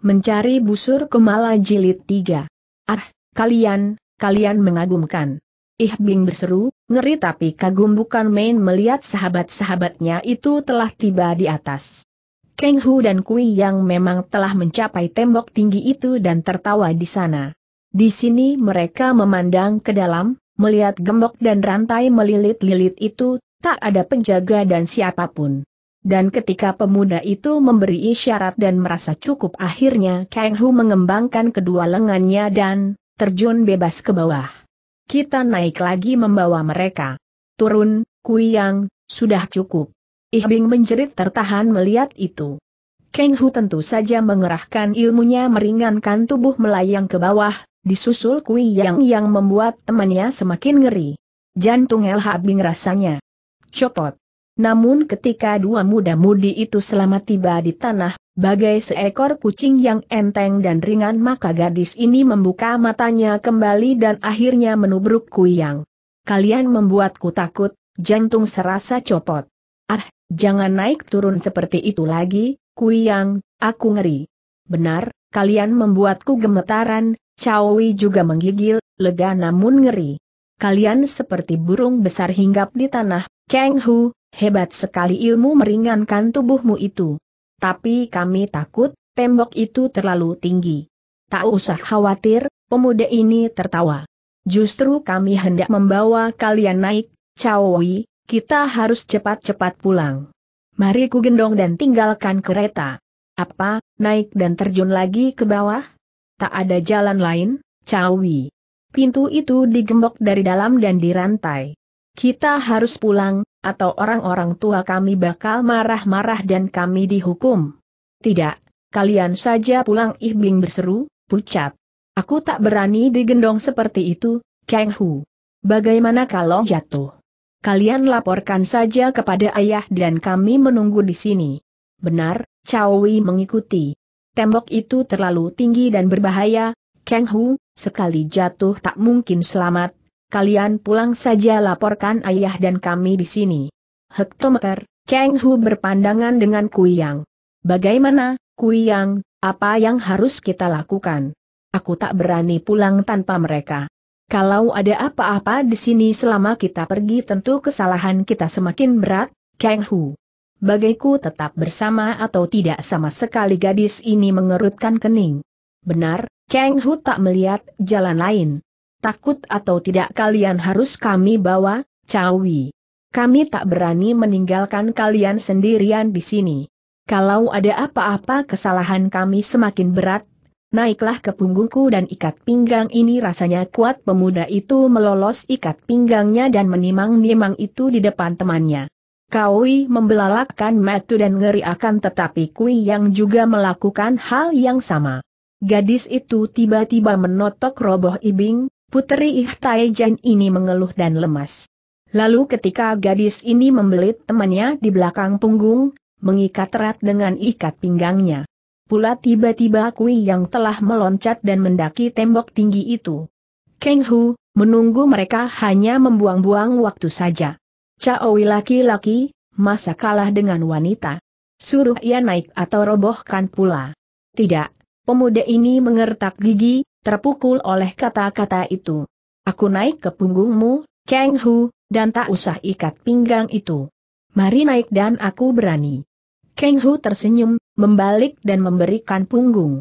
Mencari busur kemala jilid tiga. Ah, kalian, kalian mengagumkan. Ih Bing berseru, ngeri tapi kagum bukan main melihat sahabat-sahabatnya itu telah tiba di atas. Keng Hu dan Kui yang memang telah mencapai tembok tinggi itu dan tertawa di sana. Di sini mereka memandang ke dalam, melihat gembok dan rantai melilit-lilit itu, tak ada penjaga dan siapapun. Dan ketika pemuda itu memberi isyarat dan merasa cukup akhirnya Kang Hu mengembangkan kedua lengannya dan terjun bebas ke bawah. Kita naik lagi membawa mereka. Turun, Kui Yang, sudah cukup. Bing menjerit tertahan melihat itu. Kang Hu tentu saja mengerahkan ilmunya meringankan tubuh melayang ke bawah, disusul Kui Yang yang membuat temannya semakin ngeri. Jantung LH Bing rasanya. Copot. Namun ketika dua muda-mudi itu selamat tiba di tanah, bagai seekor kucing yang enteng dan ringan maka gadis ini membuka matanya kembali dan akhirnya menubruk kuyang. Kalian membuatku takut, jantung serasa copot. Ah, jangan naik turun seperti itu lagi, kuyang, aku ngeri. Benar, kalian membuatku gemetaran, Cawi juga menggigil, lega namun ngeri. Kalian seperti burung besar hinggap di tanah, Kang Hu, Hebat sekali ilmu meringankan tubuhmu itu. Tapi kami takut, tembok itu terlalu tinggi. Tak usah khawatir, pemuda ini tertawa. Justru kami hendak membawa kalian naik, Cawi, kita harus cepat-cepat pulang. Mari ku gendong dan tinggalkan kereta. Apa, naik dan terjun lagi ke bawah? Tak ada jalan lain, Cawi. Pintu itu digembok dari dalam dan dirantai. Kita harus pulang, atau orang-orang tua kami bakal marah-marah dan kami dihukum. Tidak, kalian saja pulang Bing berseru, pucat. Aku tak berani digendong seperti itu, Kang Hu. Bagaimana kalau jatuh? Kalian laporkan saja kepada ayah dan kami menunggu di sini. Benar, Wei mengikuti. Tembok itu terlalu tinggi dan berbahaya, Kang Hu, sekali jatuh tak mungkin selamat, kalian pulang saja laporkan ayah dan kami di sini. Hektometer, Kang Hu berpandangan dengan Kui Bagaimana, Kui apa yang harus kita lakukan? Aku tak berani pulang tanpa mereka. Kalau ada apa-apa di sini selama kita pergi tentu kesalahan kita semakin berat, Kang Hu. Bagaiku tetap bersama atau tidak sama sekali gadis ini mengerutkan kening. Benar, Kang Hu tak melihat jalan lain. Takut atau tidak kalian harus kami bawa, Cawi. Kami tak berani meninggalkan kalian sendirian di sini. Kalau ada apa-apa kesalahan kami semakin berat, naiklah ke punggungku dan ikat pinggang ini rasanya kuat pemuda itu melolos ikat pinggangnya dan menimang-nimang itu di depan temannya. Kawi membelalakkan matu dan ngeri akan tetapi Kui yang juga melakukan hal yang sama. Gadis itu tiba-tiba menotok roboh ibing, Puteri Ihtaijan ini mengeluh dan lemas. Lalu ketika gadis ini membelit temannya di belakang punggung, mengikat erat dengan ikat pinggangnya. Pula tiba-tiba Kui yang telah meloncat dan mendaki tembok tinggi itu. Keng Hu, menunggu mereka hanya membuang-buang waktu saja. Wei laki-laki, masa kalah dengan wanita. Suruh ia naik atau robohkan pula. Tidak, pemuda ini mengertak gigi, terpukul oleh kata-kata itu. Aku naik ke punggungmu, Kang Hu, dan tak usah ikat pinggang itu. Mari naik dan aku berani. Kang Hu tersenyum, membalik dan memberikan punggung.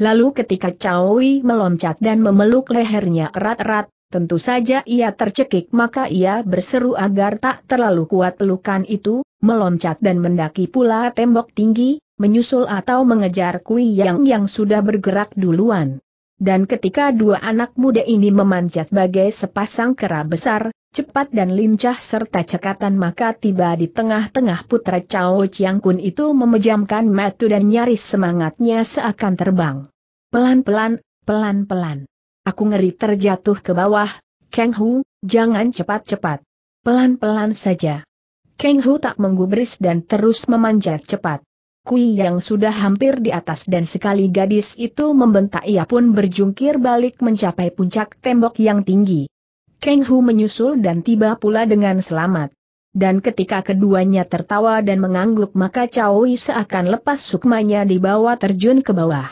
Lalu ketika Wei meloncat dan memeluk lehernya erat-erat, tentu saja ia tercekik maka ia berseru agar tak terlalu kuat pelukan itu, meloncat dan mendaki pula tembok tinggi, menyusul atau mengejar Kui Yang yang sudah bergerak duluan. Dan ketika dua anak muda ini memanjat bagai sepasang kera besar, cepat dan lincah serta cekatan maka tiba di tengah-tengah putra Cao Chiang Kun itu memejamkan mata dan nyaris semangatnya seakan terbang. Pelan-pelan, pelan-pelan. Aku ngeri terjatuh ke bawah, Kang Hu, jangan cepat-cepat. Pelan-pelan saja. Kang Hu tak menggubris dan terus memanjat cepat. Kui yang sudah hampir di atas dan sekali gadis itu membentak ia pun berjungkir balik mencapai puncak tembok yang tinggi. Keng Hu menyusul dan tiba pula dengan selamat. Dan ketika keduanya tertawa dan mengangguk maka Cao Yi seakan lepas sukmanya dibawa terjun ke bawah.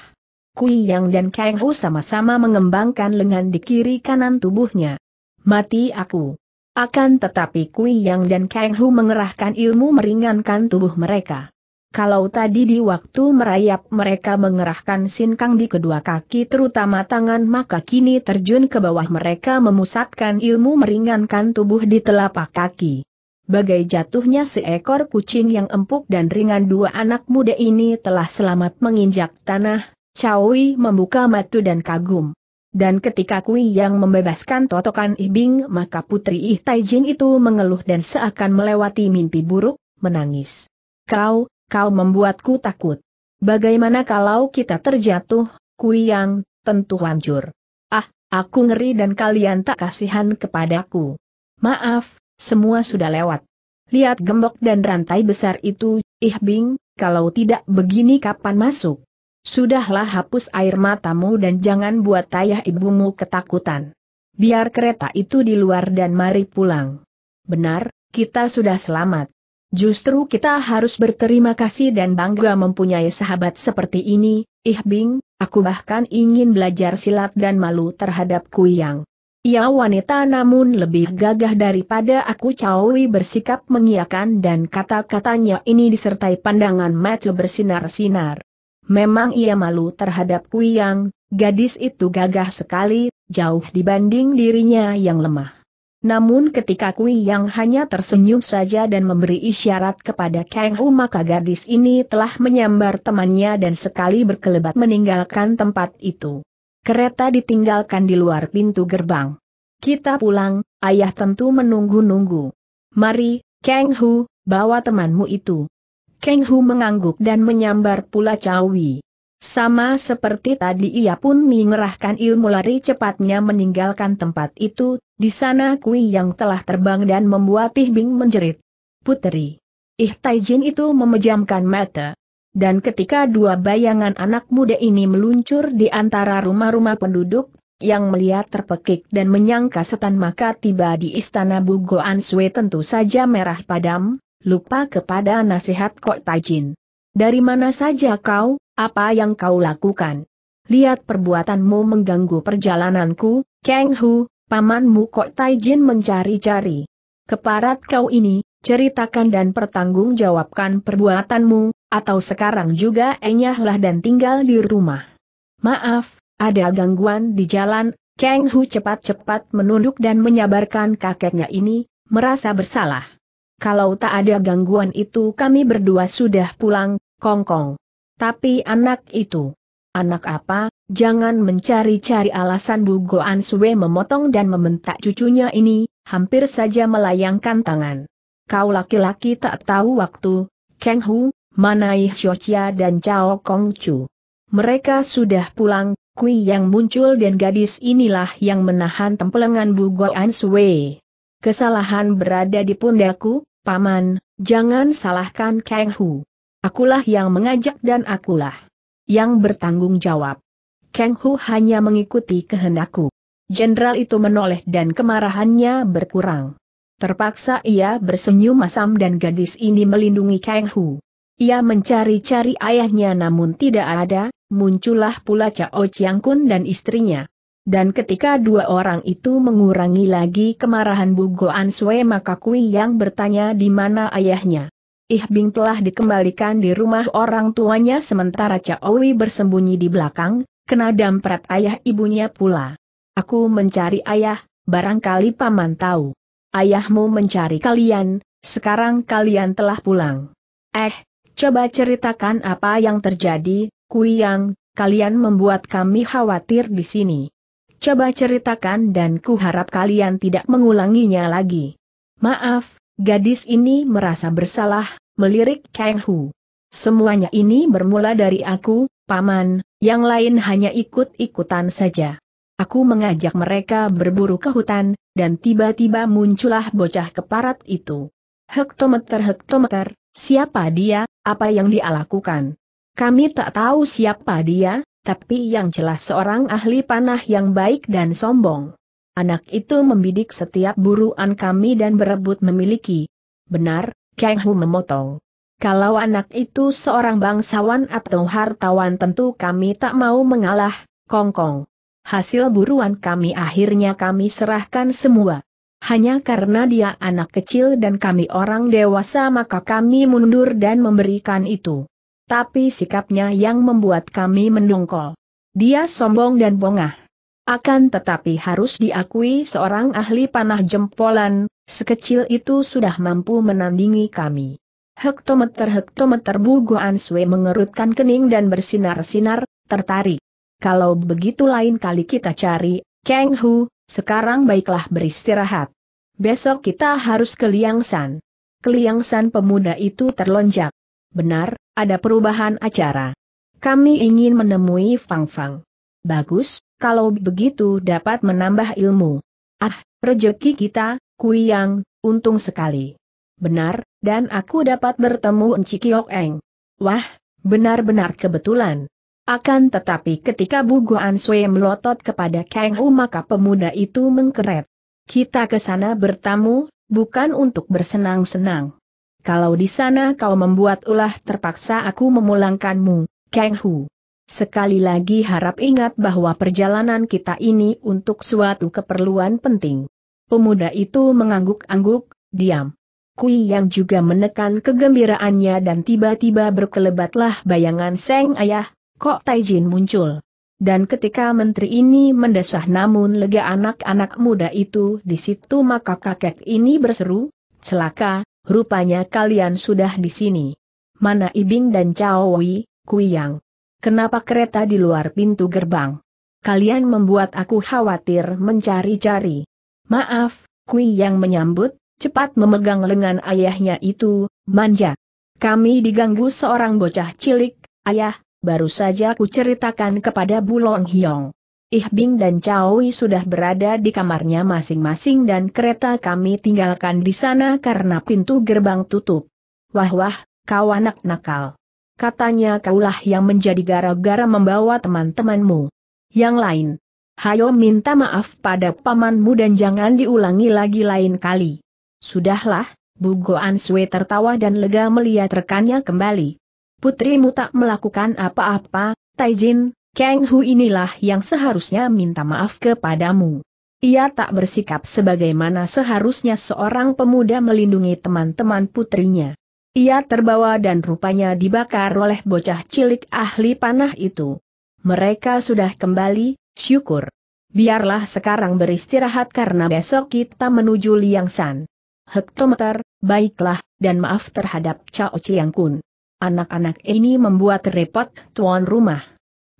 Kui Yang dan Kang Hu sama-sama mengembangkan lengan di kiri kanan tubuhnya. Mati aku. Akan tetapi Kui Yang dan Kang Hu mengerahkan ilmu meringankan tubuh mereka. Kalau tadi di waktu merayap mereka mengerahkan sinkang di kedua kaki terutama tangan maka kini terjun ke bawah mereka memusatkan ilmu meringankan tubuh di telapak kaki. Bagai jatuhnya seekor kucing yang empuk dan ringan dua anak muda ini telah selamat menginjak tanah, Cawi membuka matu dan kagum. Dan ketika Kui yang membebaskan totokan Ibing maka putri Ih Taijin itu mengeluh dan seakan melewati mimpi buruk, menangis. Kau, kau membuatku takut. Bagaimana kalau kita terjatuh, kuyang, tentu hancur. Ah, aku ngeri dan kalian tak kasihan kepadaku. Maaf, semua sudah lewat. Lihat gembok dan rantai besar itu, ih bing, kalau tidak begini kapan masuk? Sudahlah hapus air matamu dan jangan buat tayah ibumu ketakutan. Biar kereta itu di luar dan mari pulang. Benar, kita sudah selamat. Justru kita harus berterima kasih dan bangga mempunyai sahabat seperti ini, Ih Bing, aku bahkan ingin belajar silat dan malu terhadap Kuyang. Ia wanita namun lebih gagah daripada aku Cawi bersikap mengiakan dan kata-katanya ini disertai pandangan mata bersinar-sinar. Memang ia malu terhadap Kuyang, gadis itu gagah sekali, jauh dibanding dirinya yang lemah. Namun ketika Kui yang hanya tersenyum saja dan memberi isyarat kepada Kang Hu maka gadis ini telah menyambar temannya dan sekali berkelebat meninggalkan tempat itu. Kereta ditinggalkan di luar pintu gerbang. Kita pulang, ayah tentu menunggu-nunggu. Mari, Kang Hu, bawa temanmu itu. Kang Hu mengangguk dan menyambar pula Wei. Sama seperti tadi ia pun mengerahkan ilmu lari cepatnya meninggalkan tempat itu, di sana Kui yang telah terbang dan membuat Bing menjerit. Puteri. Ih Taijin itu memejamkan mata. Dan ketika dua bayangan anak muda ini meluncur di antara rumah-rumah penduduk, yang melihat terpekik dan menyangka setan maka tiba di istana Bugo Answe tentu saja merah padam, lupa kepada nasihat Kok Taijin. Dari mana saja kau, apa yang kau lakukan? Lihat perbuatanmu mengganggu perjalananku, Kang Hu, pamanmu Kok Taijin mencari-cari. Keparat kau ini, ceritakan dan pertanggungjawabkan perbuatanmu, atau sekarang juga enyahlah dan tinggal di rumah. Maaf, ada gangguan di jalan, Kang Hu cepat-cepat menunduk dan menyabarkan kakeknya ini, merasa bersalah. Kalau tak ada gangguan itu kami berdua sudah pulang, Kongkong. -kong. Tapi anak itu. Anak apa, jangan mencari-cari alasan Bu Goan Sue memotong dan meminta cucunya ini, hampir saja melayangkan tangan. Kau laki-laki tak tahu waktu, Kang Hu, Manai Xiochia dan Chao Kong Chu. Mereka sudah pulang, Kui yang muncul dan gadis inilah yang menahan tempelengan Bu Goan Sue. Kesalahan berada di pundaku, Paman, jangan salahkan Kang Hu. Akulah yang mengajak dan akulah yang bertanggung jawab. Kang Hu hanya mengikuti kehendakku. Jenderal itu menoleh dan kemarahannya berkurang. Terpaksa ia bersenyum masam dan gadis ini melindungi Kang Hu. Ia mencari-cari ayahnya namun tidak ada, muncullah pula Cao Chiang Kun dan istrinya. Dan ketika dua orang itu mengurangi lagi kemarahan Bu Goan Sue maka Kui yang bertanya di mana ayahnya. Ih Bing telah dikembalikan di rumah orang tuanya sementara Caowi bersembunyi di belakang, kena damprat ayah ibunya pula. Aku mencari ayah, barangkali paman tahu. Ayahmu mencari kalian, sekarang kalian telah pulang. Eh, coba ceritakan apa yang terjadi, Kuyang, kalian membuat kami khawatir di sini. Coba ceritakan dan kuharap kalian tidak mengulanginya lagi. Maaf, Gadis ini merasa bersalah, melirik Kang Hu. Semuanya ini bermula dari aku, Paman, yang lain hanya ikut-ikutan saja. Aku mengajak mereka berburu ke hutan, dan tiba-tiba muncullah bocah keparat itu. Hektometer-hektometer, siapa dia, apa yang dia lakukan? Kami tak tahu siapa dia, tapi yang jelas seorang ahli panah yang baik dan sombong. Anak itu membidik setiap buruan kami dan berebut memiliki. Benar, Kang Hu memotong. Kalau anak itu seorang bangsawan atau hartawan tentu kami tak mau mengalah, kongkong. Hasil buruan kami akhirnya kami serahkan semua. Hanya karena dia anak kecil dan kami orang dewasa maka kami mundur dan memberikan itu. Tapi sikapnya yang membuat kami mendongkol. Dia sombong dan bongah. Akan tetapi harus diakui seorang ahli panah jempolan, sekecil itu sudah mampu menandingi kami. Hektometer-hektometer Bu Guan Sue mengerutkan kening dan bersinar-sinar, tertarik. Kalau begitu lain kali kita cari, Kang Hu, sekarang baiklah beristirahat. Besok kita harus ke Liangshan. Keliangsan pemuda itu terlonjak. Benar, ada perubahan acara. Kami ingin menemui Fang Fang. Bagus, kalau begitu dapat menambah ilmu. Ah, rejeki kita, Kuyang, untung sekali. Benar, dan aku dapat bertemu Enci Kiok Eng. Wah, benar-benar kebetulan. Akan tetapi ketika Bu Guan Sui melotot kepada Kang Hu maka pemuda itu mengkeret. Kita ke sana bertamu, bukan untuk bersenang-senang. Kalau di sana kau membuat ulah terpaksa aku memulangkanmu, Kang Hu. Sekali lagi harap ingat bahwa perjalanan kita ini untuk suatu keperluan penting. Pemuda itu mengangguk-angguk, diam. Kui yang juga menekan kegembiraannya dan tiba-tiba berkelebatlah bayangan Seng Ayah, Kok Taijin muncul. Dan ketika menteri ini mendesah namun lega anak-anak muda itu di situ maka kakek ini berseru, celaka, rupanya kalian sudah di sini. Mana Ibing dan Chao Wei, Kui Yang. Kenapa kereta di luar pintu gerbang? Kalian membuat aku khawatir mencari-cari. Maaf, Kui yang menyambut, cepat memegang lengan ayahnya itu, manja. Kami diganggu seorang bocah cilik, ayah, baru saja ku ceritakan kepada Bulong Hyong. Ih Bing dan Chawi sudah berada di kamarnya masing-masing dan kereta kami tinggalkan di sana karena pintu gerbang tutup. Wah wah, kau anak nakal. Katanya kaulah yang menjadi gara-gara membawa teman-temanmu. Yang lain. Hayo minta maaf pada pamanmu dan jangan diulangi lagi lain kali. Sudahlah, Goan Sue tertawa dan lega melihat rekannya kembali. Putrimu tak melakukan apa-apa, Taijin, Kang Hu inilah yang seharusnya minta maaf kepadamu. Ia tak bersikap sebagaimana seharusnya seorang pemuda melindungi teman-teman putrinya. Ia terbawa dan rupanya dibakar oleh bocah cilik ahli panah itu. Mereka sudah kembali, syukur. Biarlah sekarang beristirahat karena besok kita menuju Liang San. Hektometer, baiklah, dan maaf terhadap Cao Chiang Kun. Anak-anak ini membuat repot tuan rumah.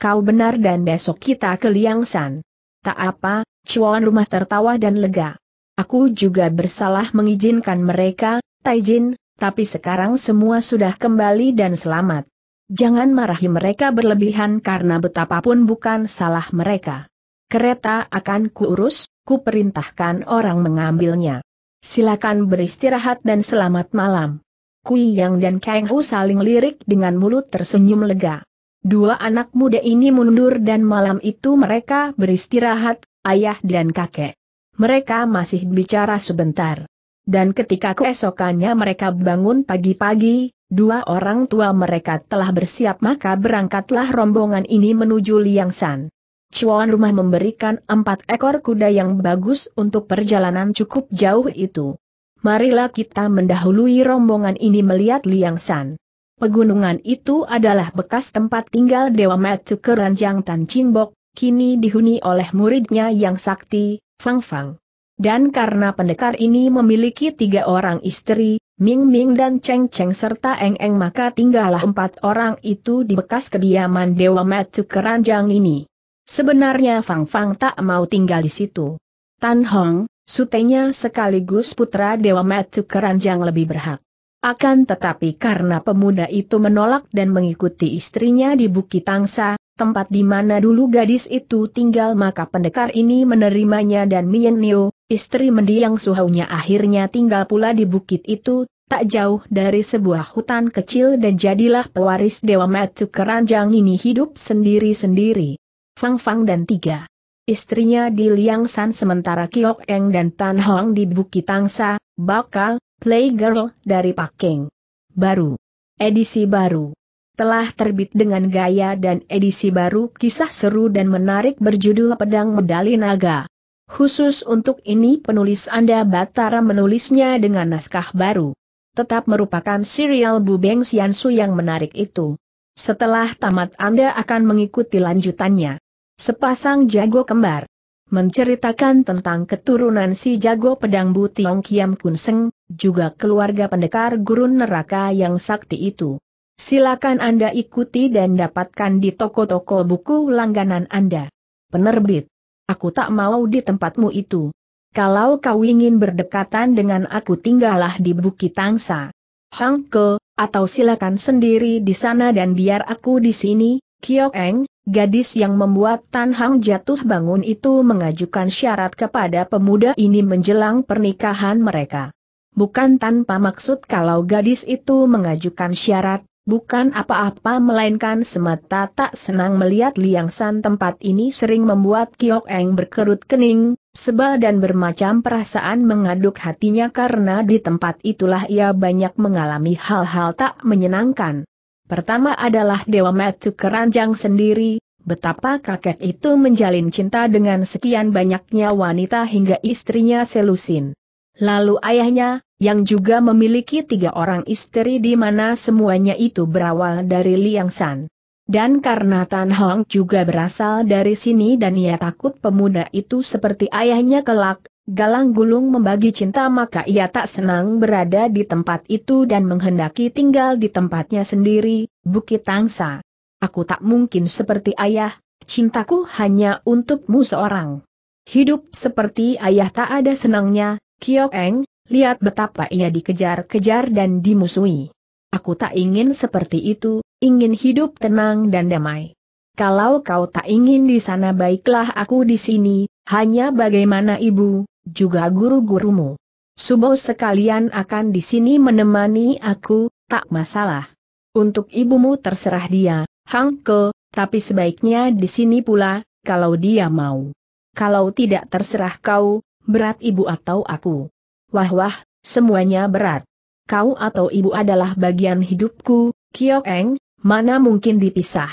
Kau benar dan besok kita ke Liang San. Tak apa, tuan rumah tertawa dan lega. Aku juga bersalah mengizinkan mereka, Taijin, tapi sekarang semua sudah kembali dan selamat. Jangan marahi mereka berlebihan karena betapapun bukan salah mereka. Kereta akan kuurus, kuperintahkan orang mengambilnya. Silakan beristirahat dan selamat malam. Kui Yang dan Kang Hu saling lirik dengan mulut tersenyum lega. Dua anak muda ini mundur dan malam itu mereka beristirahat, ayah dan kakek. Mereka masih bicara sebentar dan ketika keesokannya mereka bangun pagi-pagi, dua orang tua mereka telah bersiap maka berangkatlah rombongan ini menuju Liang San. Cuan rumah memberikan empat ekor kuda yang bagus untuk perjalanan cukup jauh itu. Marilah kita mendahului rombongan ini melihat Liang San. Pegunungan itu adalah bekas tempat tinggal Dewa Matsu Keranjang Tan Chingbok, kini dihuni oleh muridnya yang sakti, Fang Fang. Dan karena pendekar ini memiliki tiga orang istri, Ming Ming dan Cheng Cheng serta Eng Eng maka tinggallah empat orang itu di bekas kediaman Dewa Matsu Keranjang ini. Sebenarnya Fang Fang tak mau tinggal di situ. Tan Hong, sutenya sekaligus putra Dewa Matsu Keranjang lebih berhak. Akan tetapi karena pemuda itu menolak dan mengikuti istrinya di Bukit Tangsa, tempat di mana dulu gadis itu tinggal maka pendekar ini menerimanya dan Niu. Istri mendiang suhaunya akhirnya tinggal pula di bukit itu, tak jauh dari sebuah hutan kecil dan jadilah pewaris Dewa Matsu Keranjang ini hidup sendiri-sendiri. Fang Fang dan tiga. Istrinya di Liang San sementara Kiok Eng dan Tan Hong di Bukit Tangsa, bakal, Playgirl, dari Pakeng. Baru. Edisi baru telah terbit dengan gaya dan edisi baru kisah seru dan menarik berjudul Pedang Medali Naga. Khusus untuk ini penulis Anda Batara menulisnya dengan naskah baru. Tetap merupakan serial Bubeng Su yang menarik itu. Setelah tamat Anda akan mengikuti lanjutannya. Sepasang jago kembar. Menceritakan tentang keturunan si jago pedang Bu Tiong Kiam Kun Seng, juga keluarga pendekar gurun neraka yang sakti itu. Silakan Anda ikuti dan dapatkan di toko-toko buku langganan Anda. Penerbit Aku tak mau di tempatmu itu. Kalau kau ingin berdekatan dengan aku tinggallah di Bukit Tangsa. Hangke, atau silakan sendiri di sana dan biar aku di sini, Kiok Eng, gadis yang membuat Tan Hang jatuh bangun itu mengajukan syarat kepada pemuda ini menjelang pernikahan mereka. Bukan tanpa maksud kalau gadis itu mengajukan syarat, bukan apa-apa melainkan semata tak senang melihat Liang San tempat ini sering membuat Kiok Eng berkerut kening, sebal dan bermacam perasaan mengaduk hatinya karena di tempat itulah ia banyak mengalami hal-hal tak menyenangkan. Pertama adalah Dewa Matsu Keranjang sendiri, betapa kakek itu menjalin cinta dengan sekian banyaknya wanita hingga istrinya Selusin. Lalu ayahnya, yang juga memiliki tiga orang istri di mana semuanya itu berawal dari Liang San. Dan karena Tan Hong juga berasal dari sini dan ia takut pemuda itu seperti ayahnya kelak, galang gulung membagi cinta maka ia tak senang berada di tempat itu dan menghendaki tinggal di tempatnya sendiri, Bukit Tangsa. Aku tak mungkin seperti ayah, cintaku hanya untukmu seorang. Hidup seperti ayah tak ada senangnya, Kiok Eng, lihat betapa ia dikejar-kejar dan dimusuhi. Aku tak ingin seperti itu, ingin hidup tenang dan damai. Kalau kau tak ingin di sana baiklah aku di sini, hanya bagaimana ibu, juga guru-gurumu. Subo sekalian akan di sini menemani aku, tak masalah. Untuk ibumu terserah dia, Hang Ke, tapi sebaiknya di sini pula, kalau dia mau. Kalau tidak terserah kau, berat ibu atau aku. Wah wah, semuanya berat. Kau atau ibu adalah bagian hidupku, Kiok Eng, mana mungkin dipisah.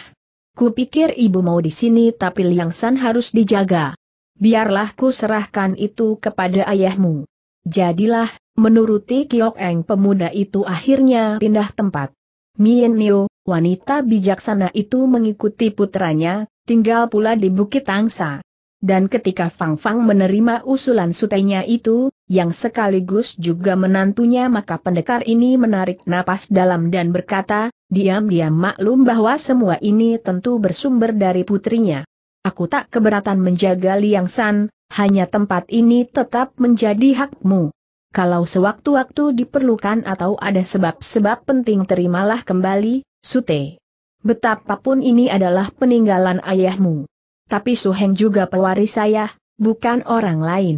Kupikir ibu mau di sini tapi Liang San harus dijaga. Biarlah ku serahkan itu kepada ayahmu. Jadilah, menuruti Kiok Eng pemuda itu akhirnya pindah tempat. Mien Nio, wanita bijaksana itu mengikuti putranya, tinggal pula di Bukit Angsa. Dan ketika Fang Fang menerima usulan sutenya itu, yang sekaligus juga menantunya maka pendekar ini menarik napas dalam dan berkata, diam-diam maklum bahwa semua ini tentu bersumber dari putrinya. Aku tak keberatan menjaga Liang San, hanya tempat ini tetap menjadi hakmu. Kalau sewaktu-waktu diperlukan atau ada sebab-sebab penting terimalah kembali, Sute. Betapapun ini adalah peninggalan ayahmu. Tapi Su Heng juga pewaris saya, bukan orang lain.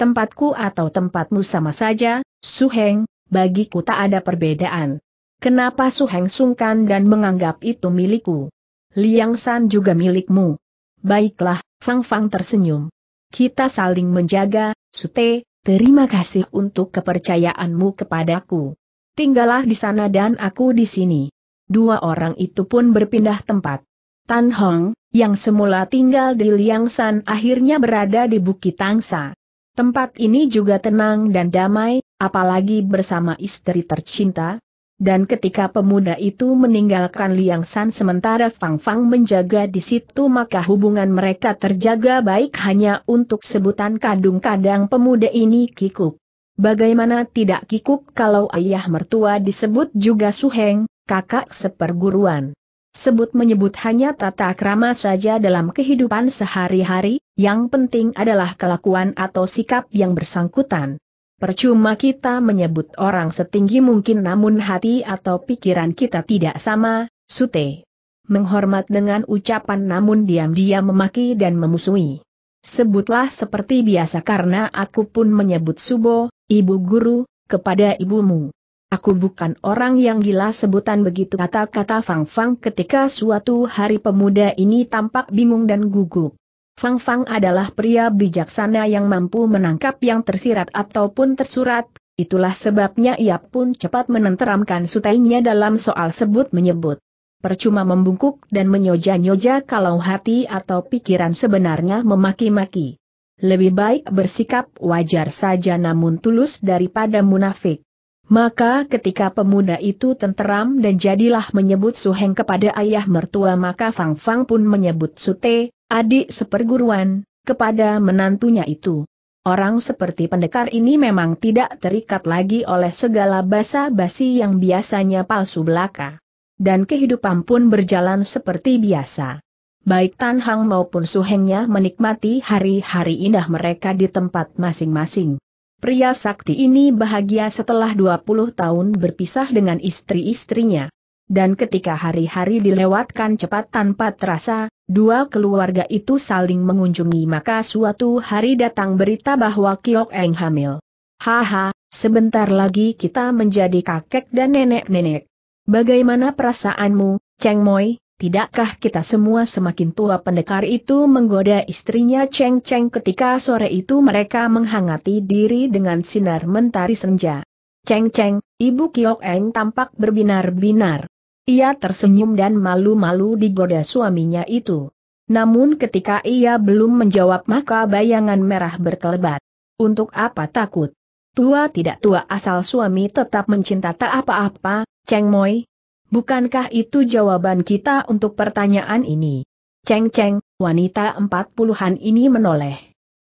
Tempatku atau tempatmu sama saja, Su Suheng, bagiku tak ada perbedaan. Kenapa Su Heng sungkan dan menganggap itu milikku? Liang San juga milikmu. Baiklah, Fang Fang tersenyum. Kita saling menjaga, Sute, terima kasih untuk kepercayaanmu kepadaku. Tinggallah di sana dan aku di sini. Dua orang itu pun berpindah tempat. Tan Hong, yang semula tinggal di Liangsan akhirnya berada di Bukit Tangsa. Tempat ini juga tenang dan damai, apalagi bersama istri tercinta. Dan ketika pemuda itu meninggalkan Liangsan sementara Fang Fang menjaga di situ maka hubungan mereka terjaga baik hanya untuk sebutan kadung-kadang pemuda ini kikuk. Bagaimana tidak kikuk kalau ayah mertua disebut juga suheng, kakak seperguruan. Sebut-menyebut hanya tata krama saja dalam kehidupan sehari-hari, yang penting adalah kelakuan atau sikap yang bersangkutan. Percuma kita menyebut orang setinggi mungkin namun hati atau pikiran kita tidak sama, sute. Menghormat dengan ucapan namun diam-diam memaki dan memusuhi. Sebutlah seperti biasa karena aku pun menyebut Subo, ibu guru, kepada ibumu. Aku bukan orang yang gila sebutan begitu kata-kata Fang Fang ketika suatu hari pemuda ini tampak bingung dan gugup. Fang Fang adalah pria bijaksana yang mampu menangkap yang tersirat ataupun tersurat, itulah sebabnya ia pun cepat menenteramkan sutainya dalam soal sebut menyebut. Percuma membungkuk dan menyoja-nyoja kalau hati atau pikiran sebenarnya memaki-maki. Lebih baik bersikap wajar saja namun tulus daripada munafik. Maka ketika pemuda itu tenteram dan jadilah menyebut Suheng kepada ayah mertua maka Fang Fang pun menyebut Sute, adik seperguruan, kepada menantunya itu. Orang seperti pendekar ini memang tidak terikat lagi oleh segala basa-basi yang biasanya palsu belaka. Dan kehidupan pun berjalan seperti biasa. Baik Tan Hang maupun Suhengnya menikmati hari-hari indah mereka di tempat masing-masing. Pria sakti ini bahagia setelah 20 tahun berpisah dengan istri-istrinya. Dan ketika hari-hari dilewatkan cepat tanpa terasa, dua keluarga itu saling mengunjungi maka suatu hari datang berita bahwa Kiok Eng hamil. Haha, sebentar lagi kita menjadi kakek dan nenek-nenek. Bagaimana perasaanmu, Cheng Moi? Tidakkah kita semua semakin tua pendekar itu menggoda istrinya Cheng Cheng ketika sore itu mereka menghangati diri dengan sinar mentari senja. Cheng Cheng, ibu Kiok Eng tampak berbinar-binar. Ia tersenyum dan malu-malu digoda suaminya itu. Namun ketika ia belum menjawab maka bayangan merah berkelebat. Untuk apa takut? Tua tidak tua asal suami tetap mencinta tak apa-apa, Cheng Moi, Bukankah itu jawaban kita untuk pertanyaan ini? Ceng-ceng, wanita empat puluhan ini menoleh.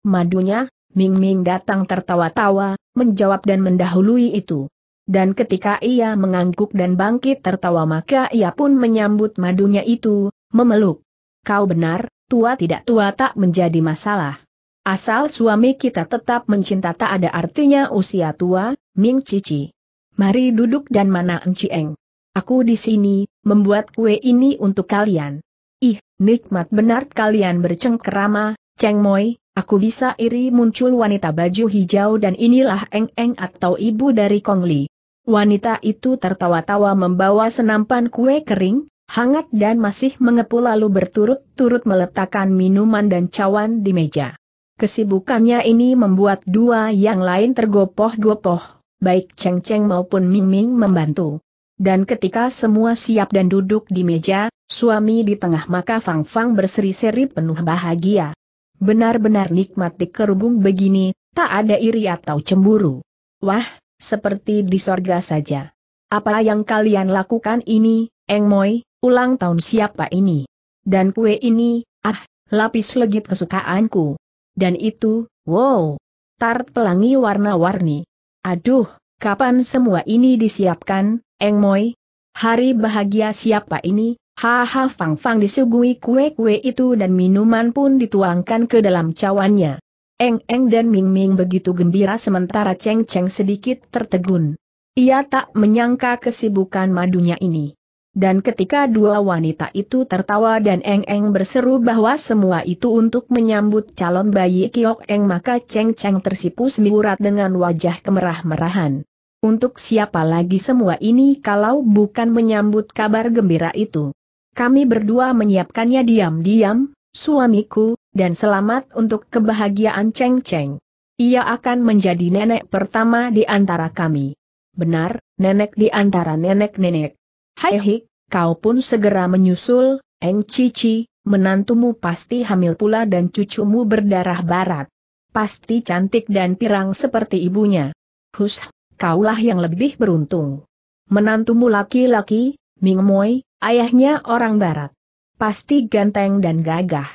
Madunya, Ming Ming datang tertawa-tawa, menjawab dan mendahului itu. Dan ketika ia mengangguk dan bangkit tertawa maka ia pun menyambut madunya itu, memeluk. Kau benar, tua tidak tua tak menjadi masalah. Asal suami kita tetap mencinta tak ada artinya usia tua, Ming Cici. Mari duduk dan mana Encieng. Aku di sini, membuat kue ini untuk kalian. Ih, nikmat benar kalian bercengkerama, Cheng Moi, aku bisa iri muncul wanita baju hijau dan inilah Eng Eng atau ibu dari Kong Li. Wanita itu tertawa-tawa membawa senampan kue kering, hangat dan masih mengepul lalu berturut-turut meletakkan minuman dan cawan di meja. Kesibukannya ini membuat dua yang lain tergopoh-gopoh, baik Cheng Cheng maupun Ming Ming membantu. Dan ketika semua siap dan duduk di meja, suami di tengah maka Fang Fang berseri-seri penuh bahagia. Benar-benar nikmati kerubung begini, tak ada iri atau cemburu. Wah, seperti di sorga saja. Apa yang kalian lakukan ini, Eng Moy, ulang tahun siapa ini? Dan kue ini, ah, lapis legit kesukaanku. Dan itu, wow, tart pelangi warna-warni. Aduh, Kapan semua ini disiapkan, Eng Moi? Hari bahagia siapa ini? Haha Fang Fang disuguhi kue-kue itu dan minuman pun dituangkan ke dalam cawannya. Eng Eng dan Ming Ming begitu gembira sementara Cheng Cheng sedikit tertegun. Ia tak menyangka kesibukan madunya ini. Dan ketika dua wanita itu tertawa dan Eng Eng berseru bahwa semua itu untuk menyambut calon bayi Kiok Eng maka Cheng Cheng tersipu semburat dengan wajah kemerah-merahan. Untuk siapa lagi semua ini kalau bukan menyambut kabar gembira itu? Kami berdua menyiapkannya diam-diam, suamiku, dan selamat untuk kebahagiaan Cheng Cheng. Ia akan menjadi nenek pertama di antara kami. Benar, nenek di antara nenek-nenek. Hai Hik, kau pun segera menyusul, Eng Cici, menantumu pasti hamil pula dan cucumu berdarah barat. Pasti cantik dan pirang seperti ibunya. Hush kaulah yang lebih beruntung. Menantumu laki-laki, Ming Moi, ayahnya orang barat. Pasti ganteng dan gagah.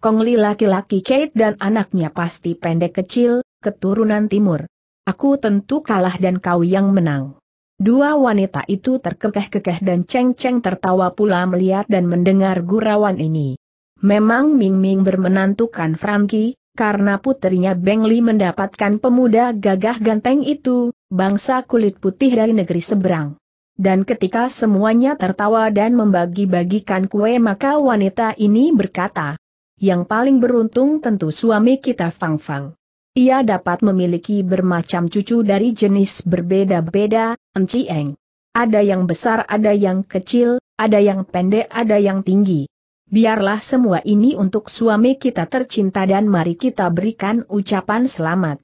Kongli laki-laki Kate dan anaknya pasti pendek kecil, keturunan timur. Aku tentu kalah dan kau yang menang. Dua wanita itu terkekeh-kekeh dan ceng-ceng tertawa pula melihat dan mendengar gurauan ini. Memang Ming Ming bermenantukan Frankie, karena putrinya Beng Li mendapatkan pemuda gagah ganteng itu, bangsa kulit putih dari negeri seberang. Dan ketika semuanya tertawa dan membagi-bagikan kue maka wanita ini berkata, yang paling beruntung tentu suami kita Fang Fang. Ia dapat memiliki bermacam cucu dari jenis berbeda-beda, Enci Eng. Ada yang besar ada yang kecil, ada yang pendek ada yang tinggi. Biarlah semua ini untuk suami kita tercinta dan mari kita berikan ucapan selamat.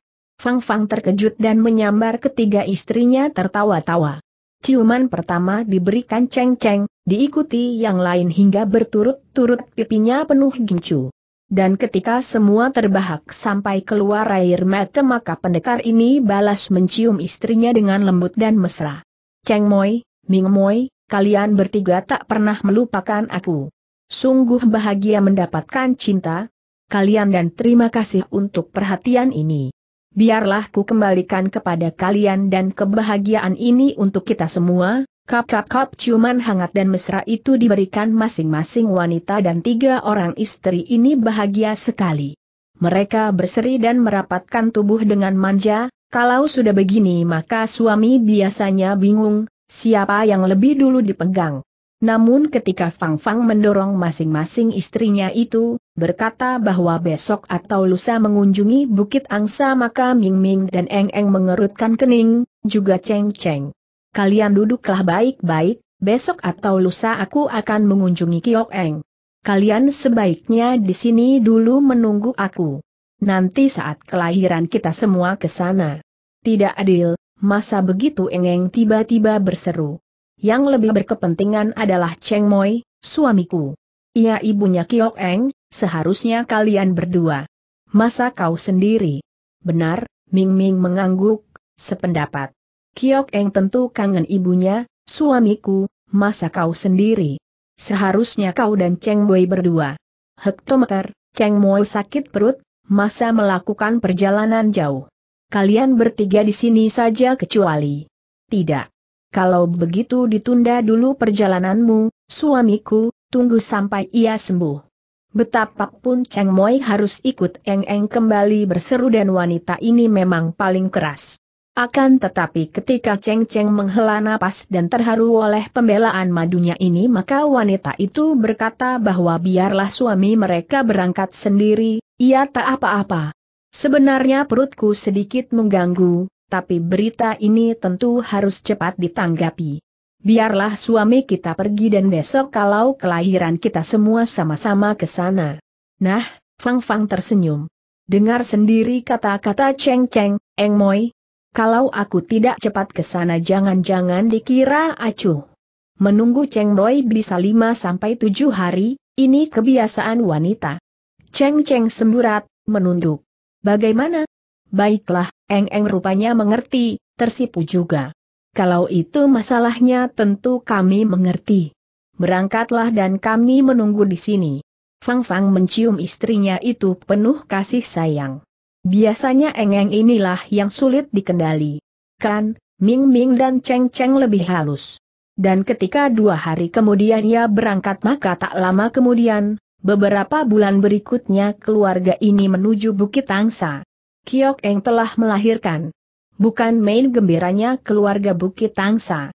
Fang Fang terkejut dan menyambar ketiga istrinya tertawa-tawa. Ciuman pertama diberikan ceng-ceng, diikuti yang lain hingga berturut-turut pipinya penuh gincu. Dan ketika semua terbahak sampai keluar air mata maka pendekar ini balas mencium istrinya dengan lembut dan mesra. Ceng Moi, Ming Moi, kalian bertiga tak pernah melupakan aku. Sungguh bahagia mendapatkan cinta, kalian dan terima kasih untuk perhatian ini biarlah ku kembalikan kepada kalian dan kebahagiaan ini untuk kita semua, Kap-kap-kap cuman hangat dan mesra itu diberikan masing-masing wanita dan tiga orang istri ini bahagia sekali. Mereka berseri dan merapatkan tubuh dengan manja, kalau sudah begini maka suami biasanya bingung, siapa yang lebih dulu dipegang. Namun ketika Fang Fang mendorong masing-masing istrinya itu, berkata bahwa besok atau lusa mengunjungi Bukit Angsa maka Ming Ming dan Eng Eng mengerutkan kening, juga Cheng Cheng. Kalian duduklah baik-baik, besok atau lusa aku akan mengunjungi Kiok Eng. Kalian sebaiknya di sini dulu menunggu aku. Nanti saat kelahiran kita semua ke sana. Tidak adil, masa begitu Eng Eng tiba-tiba berseru yang lebih berkepentingan adalah Cheng Moi, suamiku. Ia ibunya Kiok Eng, seharusnya kalian berdua. Masa kau sendiri? Benar, Ming Ming mengangguk, sependapat. Kiok Eng tentu kangen ibunya, suamiku, masa kau sendiri? Seharusnya kau dan Cheng Moi berdua. Hektometer, Cheng Moi sakit perut, masa melakukan perjalanan jauh. Kalian bertiga di sini saja kecuali. Tidak kalau begitu ditunda dulu perjalananmu, suamiku, tunggu sampai ia sembuh. Betapapun Cheng Moi harus ikut Eng Eng kembali berseru dan wanita ini memang paling keras. Akan tetapi ketika Cheng Cheng menghela napas dan terharu oleh pembelaan madunya ini maka wanita itu berkata bahwa biarlah suami mereka berangkat sendiri, ia tak apa-apa. Sebenarnya perutku sedikit mengganggu, tapi berita ini tentu harus cepat ditanggapi. Biarlah suami kita pergi dan besok kalau kelahiran kita semua sama-sama ke sana. Nah, Fang Fang tersenyum. Dengar sendiri kata-kata Cheng Cheng, Eng Moi. Kalau aku tidak cepat ke sana jangan-jangan dikira acuh. Menunggu Cheng Moi bisa lima sampai tujuh hari, ini kebiasaan wanita. Cheng Cheng semburat, menunduk. Bagaimana? Baiklah, Eng-eng rupanya mengerti, tersipu juga. Kalau itu masalahnya tentu kami mengerti. Berangkatlah dan kami menunggu di sini. Fang Fang mencium istrinya itu penuh kasih sayang. Biasanya Eng-eng inilah yang sulit dikendali. Kan, Ming Ming dan Cheng Cheng lebih halus. Dan ketika dua hari kemudian ia berangkat maka tak lama kemudian, beberapa bulan berikutnya keluarga ini menuju Bukit Angsa. Kiok Eng telah melahirkan. Bukan main gembiranya keluarga Bukit Tangsa.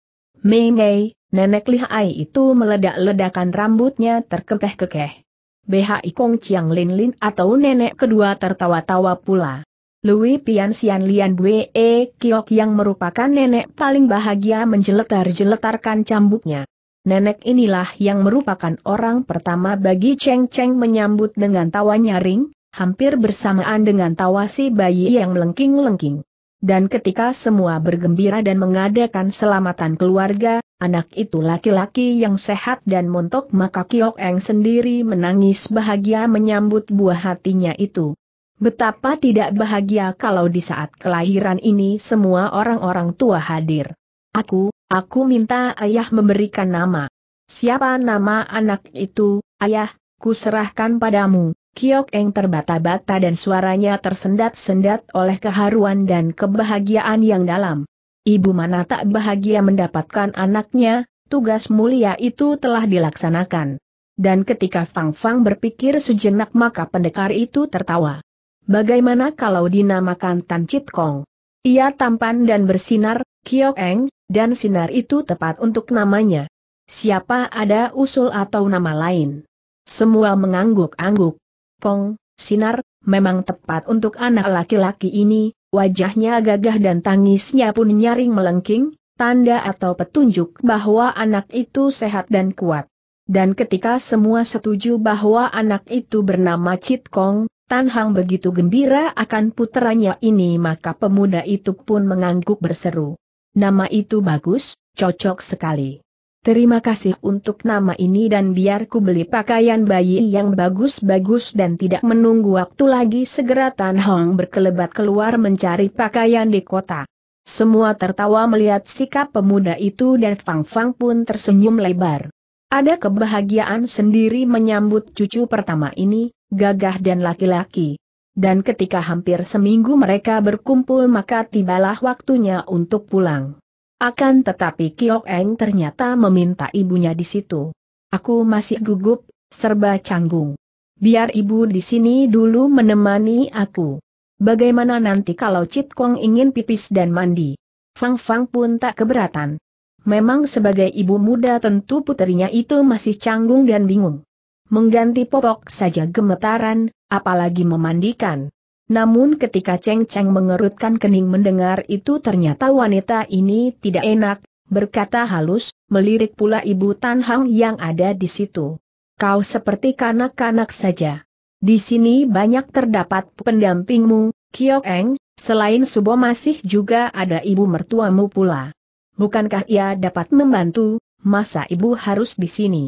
Mei Mei, nenek Lihai itu meledak-ledakan rambutnya terkekeh-kekeh. BHI Kong Chiang Lin Lin atau nenek kedua tertawa-tawa pula. Lui Pian Sian Lian Bue e Kiok yang merupakan nenek paling bahagia menjeletar-jeletarkan cambuknya. Nenek inilah yang merupakan orang pertama bagi Cheng Cheng menyambut dengan tawa nyaring, hampir bersamaan dengan tawa si bayi yang melengking-lengking. Dan ketika semua bergembira dan mengadakan selamatan keluarga, anak itu laki-laki yang sehat dan montok maka Kiok Eng sendiri menangis bahagia menyambut buah hatinya itu. Betapa tidak bahagia kalau di saat kelahiran ini semua orang-orang tua hadir. Aku, aku minta ayah memberikan nama. Siapa nama anak itu, ayah, ku serahkan padamu. Kiok Eng terbata-bata dan suaranya tersendat-sendat oleh keharuan dan kebahagiaan yang dalam. Ibu mana tak bahagia mendapatkan anaknya, tugas mulia itu telah dilaksanakan. Dan ketika Fang Fang berpikir sejenak maka pendekar itu tertawa. Bagaimana kalau dinamakan Tan Chit Kong? Ia tampan dan bersinar, Kiok Eng, dan sinar itu tepat untuk namanya. Siapa ada usul atau nama lain? Semua mengangguk-angguk. Pong, sinar, memang tepat untuk anak laki-laki ini, wajahnya gagah dan tangisnya pun nyaring melengking, tanda atau petunjuk bahwa anak itu sehat dan kuat. Dan ketika semua setuju bahwa anak itu bernama Cit Kong, Tan Hang begitu gembira akan putranya ini maka pemuda itu pun mengangguk berseru. Nama itu bagus, cocok sekali. Terima kasih untuk nama ini dan biar ku beli pakaian bayi yang bagus-bagus dan tidak menunggu waktu lagi segera Tan Hong berkelebat keluar mencari pakaian di kota. Semua tertawa melihat sikap pemuda itu dan Fang Fang pun tersenyum lebar. Ada kebahagiaan sendiri menyambut cucu pertama ini, gagah dan laki-laki. Dan ketika hampir seminggu mereka berkumpul maka tibalah waktunya untuk pulang. Akan tetapi Kiok Eng ternyata meminta ibunya di situ. Aku masih gugup, serba canggung. Biar ibu di sini dulu menemani aku. Bagaimana nanti kalau Cit Kong ingin pipis dan mandi? Fang Fang pun tak keberatan. Memang sebagai ibu muda tentu putrinya itu masih canggung dan bingung. Mengganti popok saja gemetaran, apalagi memandikan. Namun ketika Cheng Cheng mengerutkan kening mendengar itu ternyata wanita ini tidak enak, berkata halus, melirik pula ibu Tan Hang yang ada di situ. Kau seperti kanak-kanak saja. Di sini banyak terdapat pendampingmu, Kiok Eng, selain Subo masih juga ada ibu mertuamu pula. Bukankah ia dapat membantu, masa ibu harus di sini?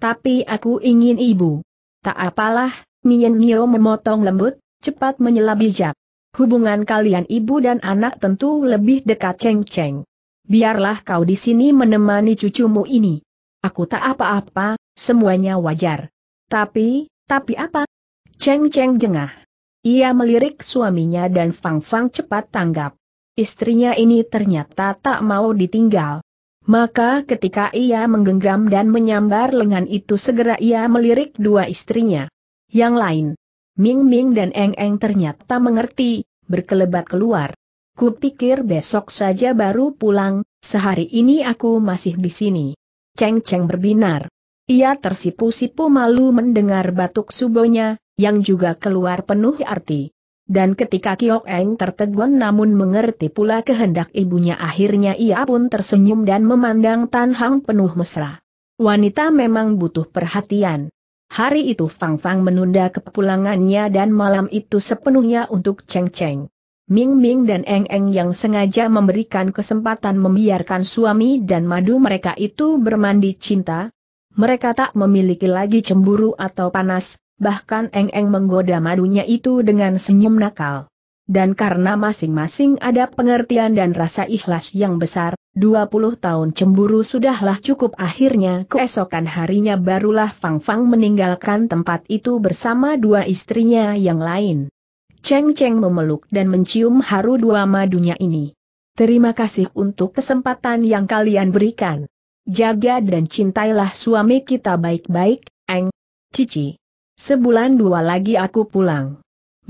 Tapi aku ingin ibu. Tak apalah, Mian Nio memotong lembut, cepat menyela bijak. Hubungan kalian ibu dan anak tentu lebih dekat ceng-ceng. Biarlah kau di sini menemani cucumu ini. Aku tak apa-apa, semuanya wajar. Tapi, tapi apa? Ceng-ceng jengah. Ia melirik suaminya dan Fang Fang cepat tanggap. Istrinya ini ternyata tak mau ditinggal. Maka ketika ia menggenggam dan menyambar lengan itu segera ia melirik dua istrinya. Yang lain, Ming Ming dan Eng Eng ternyata mengerti, berkelebat keluar. Kupikir besok saja baru pulang, sehari ini aku masih di sini. Ceng Ceng berbinar. Ia tersipu-sipu malu mendengar batuk subonya, yang juga keluar penuh arti. Dan ketika Kiok Eng tertegun namun mengerti pula kehendak ibunya akhirnya ia pun tersenyum dan memandang Tan Hang penuh mesra. Wanita memang butuh perhatian. Hari itu Fang Fang menunda kepulangannya dan malam itu sepenuhnya untuk Cheng Cheng. Ming Ming dan Eng Eng yang sengaja memberikan kesempatan membiarkan suami dan madu mereka itu bermandi cinta. Mereka tak memiliki lagi cemburu atau panas, bahkan Eng Eng menggoda madunya itu dengan senyum nakal dan karena masing-masing ada pengertian dan rasa ikhlas yang besar, 20 tahun cemburu sudahlah cukup akhirnya keesokan harinya barulah Fang Fang meninggalkan tempat itu bersama dua istrinya yang lain. Cheng Cheng memeluk dan mencium haru dua madunya ini. Terima kasih untuk kesempatan yang kalian berikan. Jaga dan cintailah suami kita baik-baik, Eng. Cici. Sebulan dua lagi aku pulang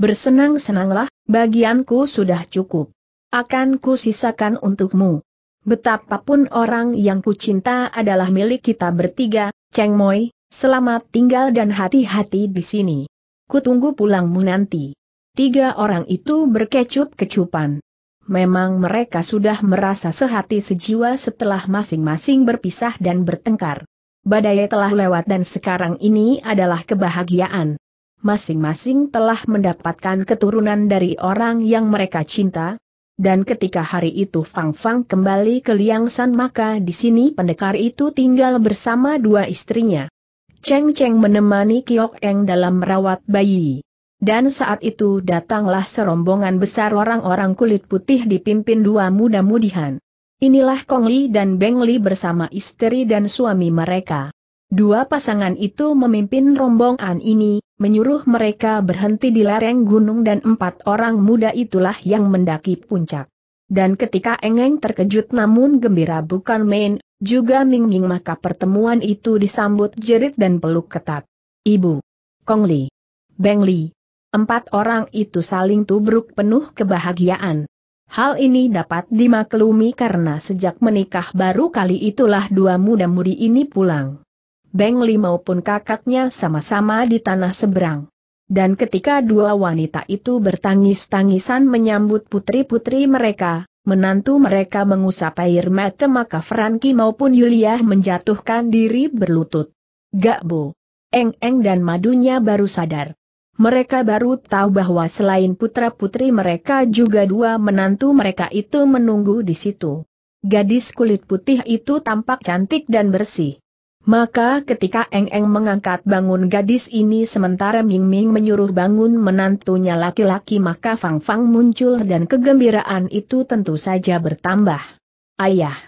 bersenang-senanglah, bagianku sudah cukup. Akan ku sisakan untukmu. Betapapun orang yang kucinta adalah milik kita bertiga, Cheng Moi, selamat tinggal dan hati-hati di sini. Kutunggu pulangmu nanti. Tiga orang itu berkecup-kecupan. Memang mereka sudah merasa sehati sejiwa setelah masing-masing berpisah dan bertengkar. Badai telah lewat dan sekarang ini adalah kebahagiaan masing-masing telah mendapatkan keturunan dari orang yang mereka cinta, dan ketika hari itu Fang Fang kembali ke Liang San maka di sini pendekar itu tinggal bersama dua istrinya. Cheng Cheng menemani Kiok Eng dalam merawat bayi. Dan saat itu datanglah serombongan besar orang-orang kulit putih dipimpin dua muda-mudihan. Inilah Kong Li dan Beng Li bersama istri dan suami mereka. Dua pasangan itu memimpin rombongan ini, menyuruh mereka berhenti di lereng gunung dan empat orang muda itulah yang mendaki puncak. Dan ketika Engeng terkejut namun gembira bukan main, juga Ming Ming maka pertemuan itu disambut jerit dan peluk ketat. Ibu, Kong Li, Beng Li, empat orang itu saling tubruk penuh kebahagiaan. Hal ini dapat dimaklumi karena sejak menikah baru kali itulah dua muda-mudi ini pulang. Beng Li maupun kakaknya sama-sama di tanah seberang. Dan ketika dua wanita itu bertangis-tangisan menyambut putri-putri mereka, menantu mereka mengusap air mata maka Franky maupun Yulia menjatuhkan diri berlutut. Gak Gakbo, Eng-Eng dan madunya baru sadar. Mereka baru tahu bahwa selain putra-putri mereka juga dua menantu mereka itu menunggu di situ. Gadis kulit putih itu tampak cantik dan bersih. Maka ketika Eng Eng mengangkat bangun gadis ini sementara Ming Ming menyuruh bangun menantunya laki-laki maka Fang Fang muncul dan kegembiraan itu tentu saja bertambah. Ayah!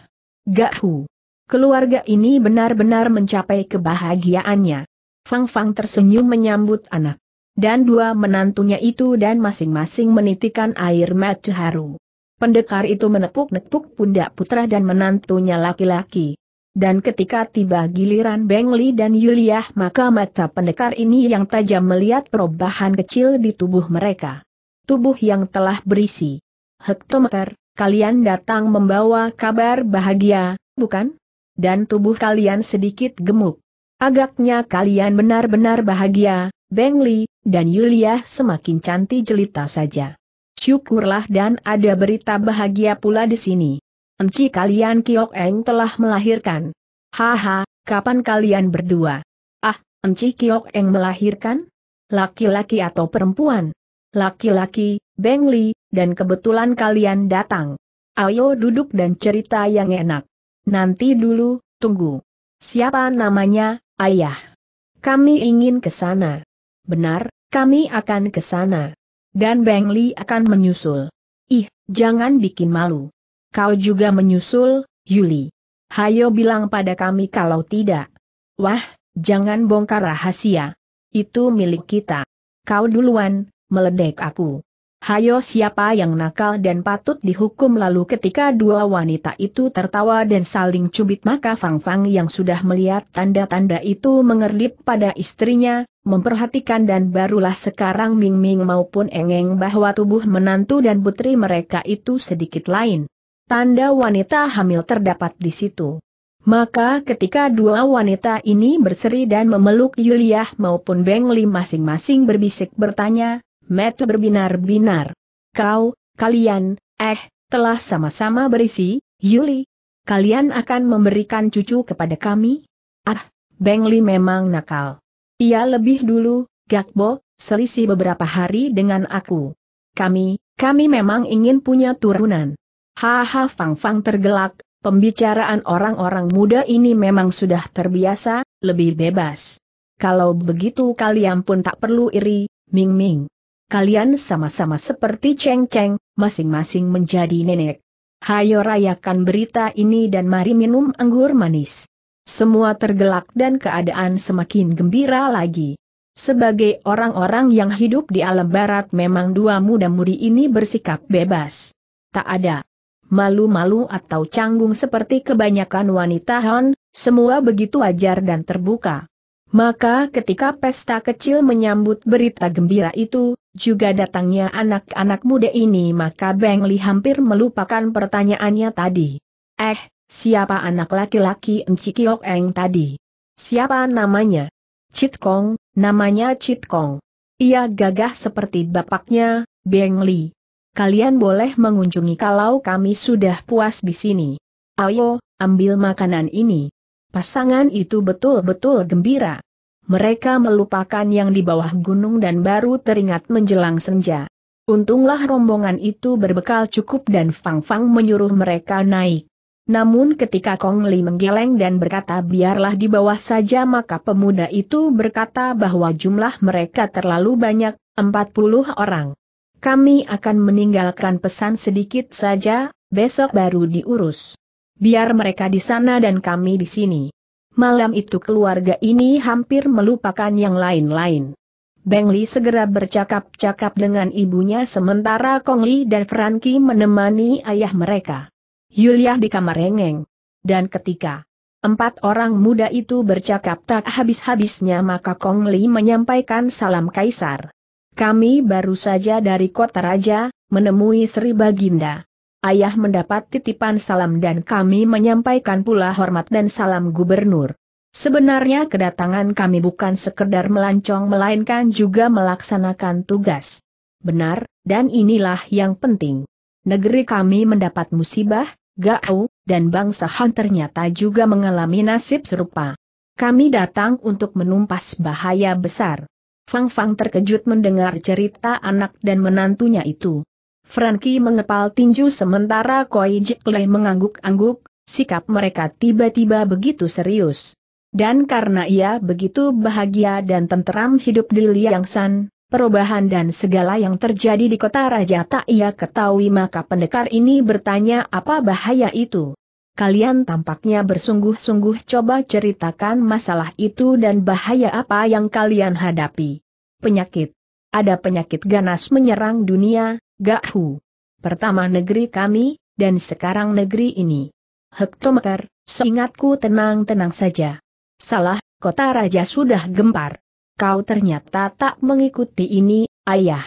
Gak Hu! Keluarga ini benar-benar mencapai kebahagiaannya. Fang Fang tersenyum menyambut anak. Dan dua menantunya itu dan masing-masing menitikan air mata haru. Pendekar itu menepuk-nepuk pundak putra dan menantunya laki-laki. Dan ketika tiba giliran Beng Li dan Yulia, maka mata pendekar ini yang tajam melihat perubahan kecil di tubuh mereka. Tubuh yang telah berisi. Hektometer, kalian datang membawa kabar bahagia, bukan? Dan tubuh kalian sedikit gemuk. Agaknya kalian benar-benar bahagia, Beng Li, dan Yulia semakin cantik jelita saja. Syukurlah dan ada berita bahagia pula di sini. Enci kalian Kiok Eng telah melahirkan. Haha, kapan kalian berdua? Ah, Enci Kiok Eng melahirkan? Laki-laki atau perempuan? Laki-laki, Beng Li, dan kebetulan kalian datang. Ayo duduk dan cerita yang enak. Nanti dulu, tunggu. Siapa namanya, ayah? Kami ingin ke sana. Benar, kami akan ke sana. Dan Beng Li akan menyusul. Ih, jangan bikin malu. Kau juga menyusul, Yuli. Hayo bilang pada kami kalau tidak. Wah, jangan bongkar rahasia. Itu milik kita. Kau duluan, meledek aku. Hayo siapa yang nakal dan patut dihukum lalu ketika dua wanita itu tertawa dan saling cubit maka Fang Fang yang sudah melihat tanda-tanda itu mengerlip pada istrinya, memperhatikan dan barulah sekarang Ming Ming maupun Engeng bahwa tubuh menantu dan putri mereka itu sedikit lain. Tanda wanita hamil terdapat di situ. Maka ketika dua wanita ini berseri dan memeluk Yulia maupun Bengli masing-masing berbisik bertanya, Mat berbinar-binar. Kau, kalian, eh, telah sama-sama berisi, Yuli. Kalian akan memberikan cucu kepada kami? Ah, Bengli memang nakal. Ia lebih dulu, Gakbo, selisih beberapa hari dengan aku. Kami, kami memang ingin punya turunan. Haha Fang-Fang tergelak, pembicaraan orang-orang muda ini memang sudah terbiasa, lebih bebas. Kalau begitu kalian pun tak perlu iri, Ming-Ming. Kalian sama-sama seperti Cheng Cheng, masing-masing menjadi nenek. Hayo rayakan berita ini dan mari minum anggur manis. Semua tergelak dan keadaan semakin gembira lagi. Sebagai orang-orang yang hidup di alam barat memang dua muda-mudi ini bersikap bebas. Tak ada malu-malu atau canggung seperti kebanyakan wanita Han, semua begitu wajar dan terbuka. Maka ketika pesta kecil menyambut berita gembira itu, juga datangnya anak-anak muda ini maka Beng Li hampir melupakan pertanyaannya tadi. Eh, siapa anak laki-laki Enci Kiok Eng tadi? Siapa namanya? Chit Kong, namanya Chit Kong. Ia gagah seperti bapaknya, Beng Li kalian boleh mengunjungi kalau kami sudah puas di sini. Ayo, ambil makanan ini. Pasangan itu betul-betul gembira. Mereka melupakan yang di bawah gunung dan baru teringat menjelang senja. Untunglah rombongan itu berbekal cukup dan Fang Fang menyuruh mereka naik. Namun ketika Kong Li menggeleng dan berkata biarlah di bawah saja maka pemuda itu berkata bahwa jumlah mereka terlalu banyak, 40 orang. Kami akan meninggalkan pesan sedikit saja, besok baru diurus. Biar mereka di sana dan kami di sini. Malam itu keluarga ini hampir melupakan yang lain-lain. Beng Li segera bercakap-cakap dengan ibunya sementara Kong Li dan Frankie menemani ayah mereka. Yulia di kamar rengeng. Dan ketika empat orang muda itu bercakap tak habis-habisnya maka Kong Li menyampaikan salam kaisar. Kami baru saja dari kota raja, menemui Sri Baginda. Ayah mendapat titipan salam dan kami menyampaikan pula hormat dan salam gubernur. Sebenarnya kedatangan kami bukan sekedar melancong melainkan juga melaksanakan tugas. Benar, dan inilah yang penting. Negeri kami mendapat musibah, gau, dan bangsa Han ternyata juga mengalami nasib serupa. Kami datang untuk menumpas bahaya besar. Fang Fang terkejut mendengar cerita anak dan menantunya itu. Frankie mengepal tinju sementara Koi Jik mengangguk-angguk, sikap mereka tiba-tiba begitu serius. Dan karena ia begitu bahagia dan tenteram hidup di Liang San, perubahan dan segala yang terjadi di kota raja tak ia ketahui maka pendekar ini bertanya apa bahaya itu kalian tampaknya bersungguh-sungguh coba ceritakan masalah itu dan bahaya apa yang kalian hadapi. Penyakit. Ada penyakit ganas menyerang dunia, Hu. Pertama negeri kami, dan sekarang negeri ini. Hektometer, seingatku tenang-tenang saja. Salah, kota raja sudah gempar. Kau ternyata tak mengikuti ini, ayah.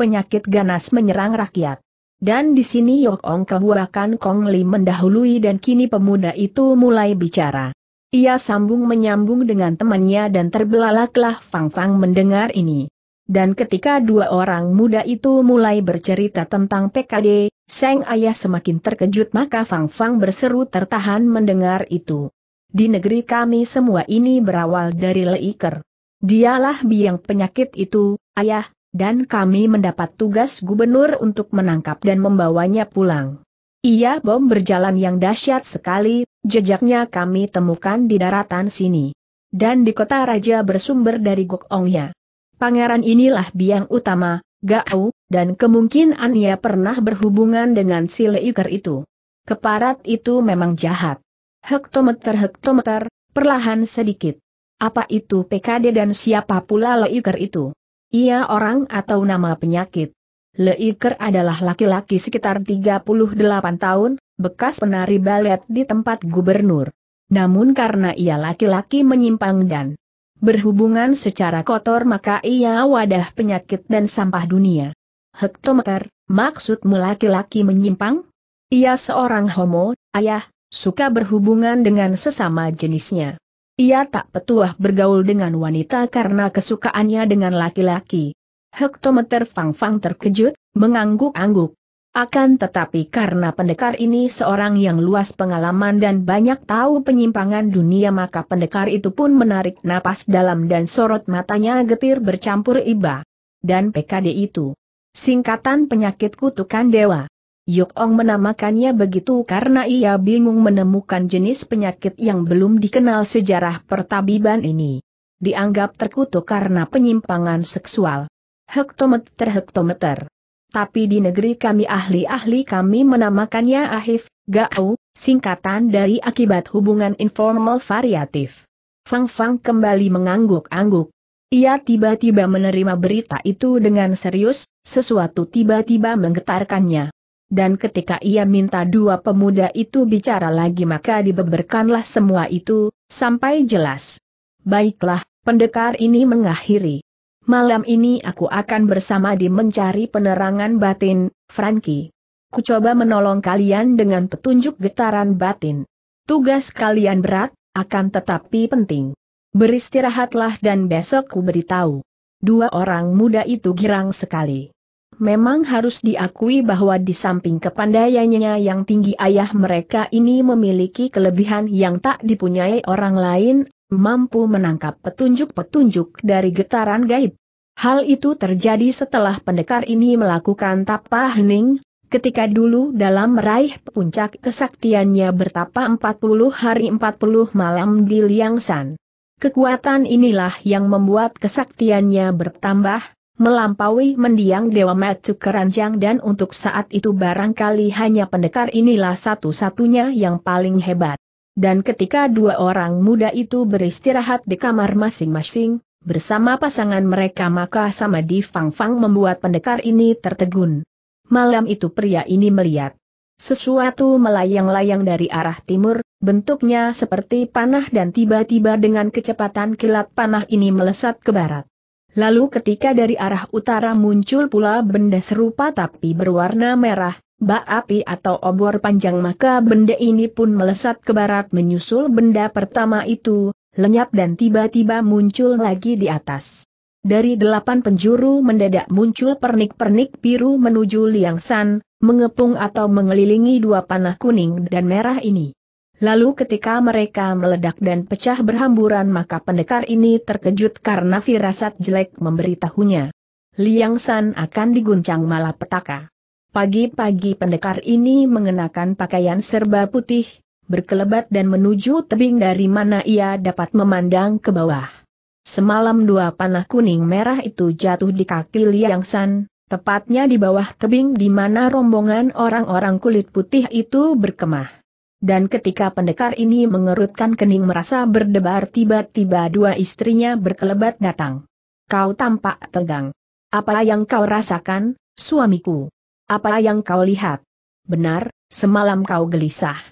Penyakit ganas menyerang rakyat. Dan di sini Yok Ong kebuakan Kong Li mendahului dan kini pemuda itu mulai bicara. Ia sambung menyambung dengan temannya dan terbelalaklah Fang Fang mendengar ini. Dan ketika dua orang muda itu mulai bercerita tentang PKD, Seng Ayah semakin terkejut maka Fang Fang berseru tertahan mendengar itu. Di negeri kami semua ini berawal dari Leiker. Dialah biang penyakit itu, ayah, dan kami mendapat tugas gubernur untuk menangkap dan membawanya pulang. Ia bom berjalan yang dahsyat sekali, jejaknya kami temukan di daratan sini. Dan di kota raja bersumber dari Gokongnya. Pangeran inilah biang utama, Gao, dan kemungkinan ia pernah berhubungan dengan si Leiker itu. Keparat itu memang jahat. Hektometer-hektometer, perlahan sedikit. Apa itu PKD dan siapa pula Leiker itu? Ia orang atau nama penyakit. Leiker adalah laki-laki sekitar 38 tahun, bekas penari balet di tempat gubernur. Namun karena ia laki-laki menyimpang dan berhubungan secara kotor maka ia wadah penyakit dan sampah dunia. Hektometer, maksudmu laki-laki menyimpang? Ia seorang homo, ayah, suka berhubungan dengan sesama jenisnya. Ia tak petuah bergaul dengan wanita karena kesukaannya dengan laki-laki. Hektometer Fang Fang terkejut, mengangguk-angguk. Akan tetapi karena pendekar ini seorang yang luas pengalaman dan banyak tahu penyimpangan dunia maka pendekar itu pun menarik napas dalam dan sorot matanya getir bercampur iba. Dan PKD itu. Singkatan penyakit kutukan dewa. Yuk Ong menamakannya begitu karena ia bingung menemukan jenis penyakit yang belum dikenal sejarah pertabiban ini. Dianggap terkutuk karena penyimpangan seksual. Hektometer-hektometer. Tapi di negeri kami ahli-ahli kami menamakannya ahif, gau, singkatan dari akibat hubungan informal variatif. Fang Fang kembali mengangguk-angguk. Ia tiba-tiba menerima berita itu dengan serius, sesuatu tiba-tiba menggetarkannya. Dan ketika ia minta dua pemuda itu bicara lagi maka dibeberkanlah semua itu, sampai jelas. Baiklah, pendekar ini mengakhiri. Malam ini aku akan bersama di mencari penerangan batin, Frankie. Kucoba menolong kalian dengan petunjuk getaran batin. Tugas kalian berat, akan tetapi penting. Beristirahatlah dan besok ku beritahu. Dua orang muda itu girang sekali. Memang harus diakui bahwa di samping kepandaiannya yang tinggi ayah mereka ini memiliki kelebihan yang tak dipunyai orang lain, mampu menangkap petunjuk-petunjuk dari getaran gaib. Hal itu terjadi setelah pendekar ini melakukan tapa hening, ketika dulu dalam meraih puncak kesaktiannya bertapa 40 hari 40 malam di Liangshan. Kekuatan inilah yang membuat kesaktiannya bertambah, melampaui mendiang Dewa Metu Keranjang dan untuk saat itu barangkali hanya pendekar inilah satu-satunya yang paling hebat. Dan ketika dua orang muda itu beristirahat di kamar masing-masing, bersama pasangan mereka maka sama di Fang Fang membuat pendekar ini tertegun. Malam itu pria ini melihat sesuatu melayang-layang dari arah timur, bentuknya seperti panah dan tiba-tiba dengan kecepatan kilat panah ini melesat ke barat. Lalu ketika dari arah utara muncul pula benda serupa tapi berwarna merah, bak api atau obor panjang maka benda ini pun melesat ke barat menyusul benda pertama itu, lenyap dan tiba-tiba muncul lagi di atas. Dari delapan penjuru mendadak muncul pernik-pernik biru menuju liang san, mengepung atau mengelilingi dua panah kuning dan merah ini. Lalu ketika mereka meledak dan pecah berhamburan maka pendekar ini terkejut karena firasat jelek memberitahunya. Liang San akan diguncang malapetaka. Pagi-pagi pendekar ini mengenakan pakaian serba putih, berkelebat dan menuju tebing dari mana ia dapat memandang ke bawah. Semalam dua panah kuning merah itu jatuh di kaki Liang San, tepatnya di bawah tebing di mana rombongan orang-orang kulit putih itu berkemah. Dan ketika pendekar ini mengerutkan kening merasa berdebar tiba-tiba dua istrinya berkelebat datang. Kau tampak tegang. Apa yang kau rasakan, suamiku? Apa yang kau lihat? Benar, semalam kau gelisah.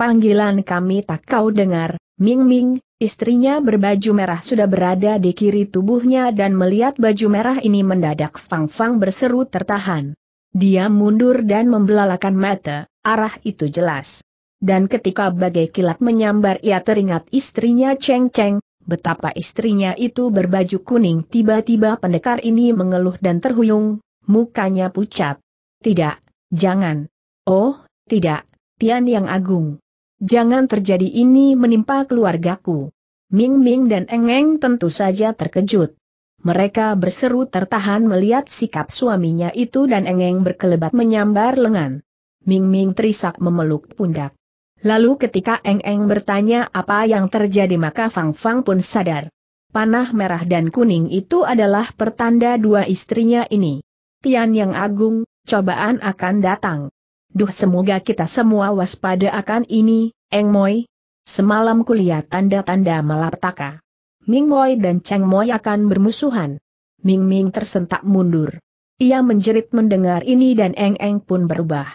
Panggilan kami tak kau dengar, Ming Ming, istrinya berbaju merah sudah berada di kiri tubuhnya dan melihat baju merah ini mendadak Fang Fang berseru tertahan. Dia mundur dan membelalakan mata, arah itu jelas. Dan ketika bagai kilat menyambar ia teringat istrinya Cheng Cheng, betapa istrinya itu berbaju kuning tiba-tiba pendekar ini mengeluh dan terhuyung, mukanya pucat. Tidak, jangan. Oh, tidak, Tian yang agung. Jangan terjadi ini menimpa keluargaku. Ming Ming dan Eng Eng tentu saja terkejut. Mereka berseru tertahan melihat sikap suaminya itu dan Engeng berkelebat menyambar lengan. Ming Ming terisak memeluk pundak. Lalu ketika Eng Eng bertanya apa yang terjadi maka Fang Fang pun sadar. Panah merah dan kuning itu adalah pertanda dua istrinya ini. Tian yang agung, cobaan akan datang. Duh semoga kita semua waspada akan ini, Eng Moy Semalam kulihat tanda-tanda malapetaka. Ming Moy dan Cheng Moy akan bermusuhan. Ming Ming tersentak mundur. Ia menjerit mendengar ini dan Eng Eng pun berubah.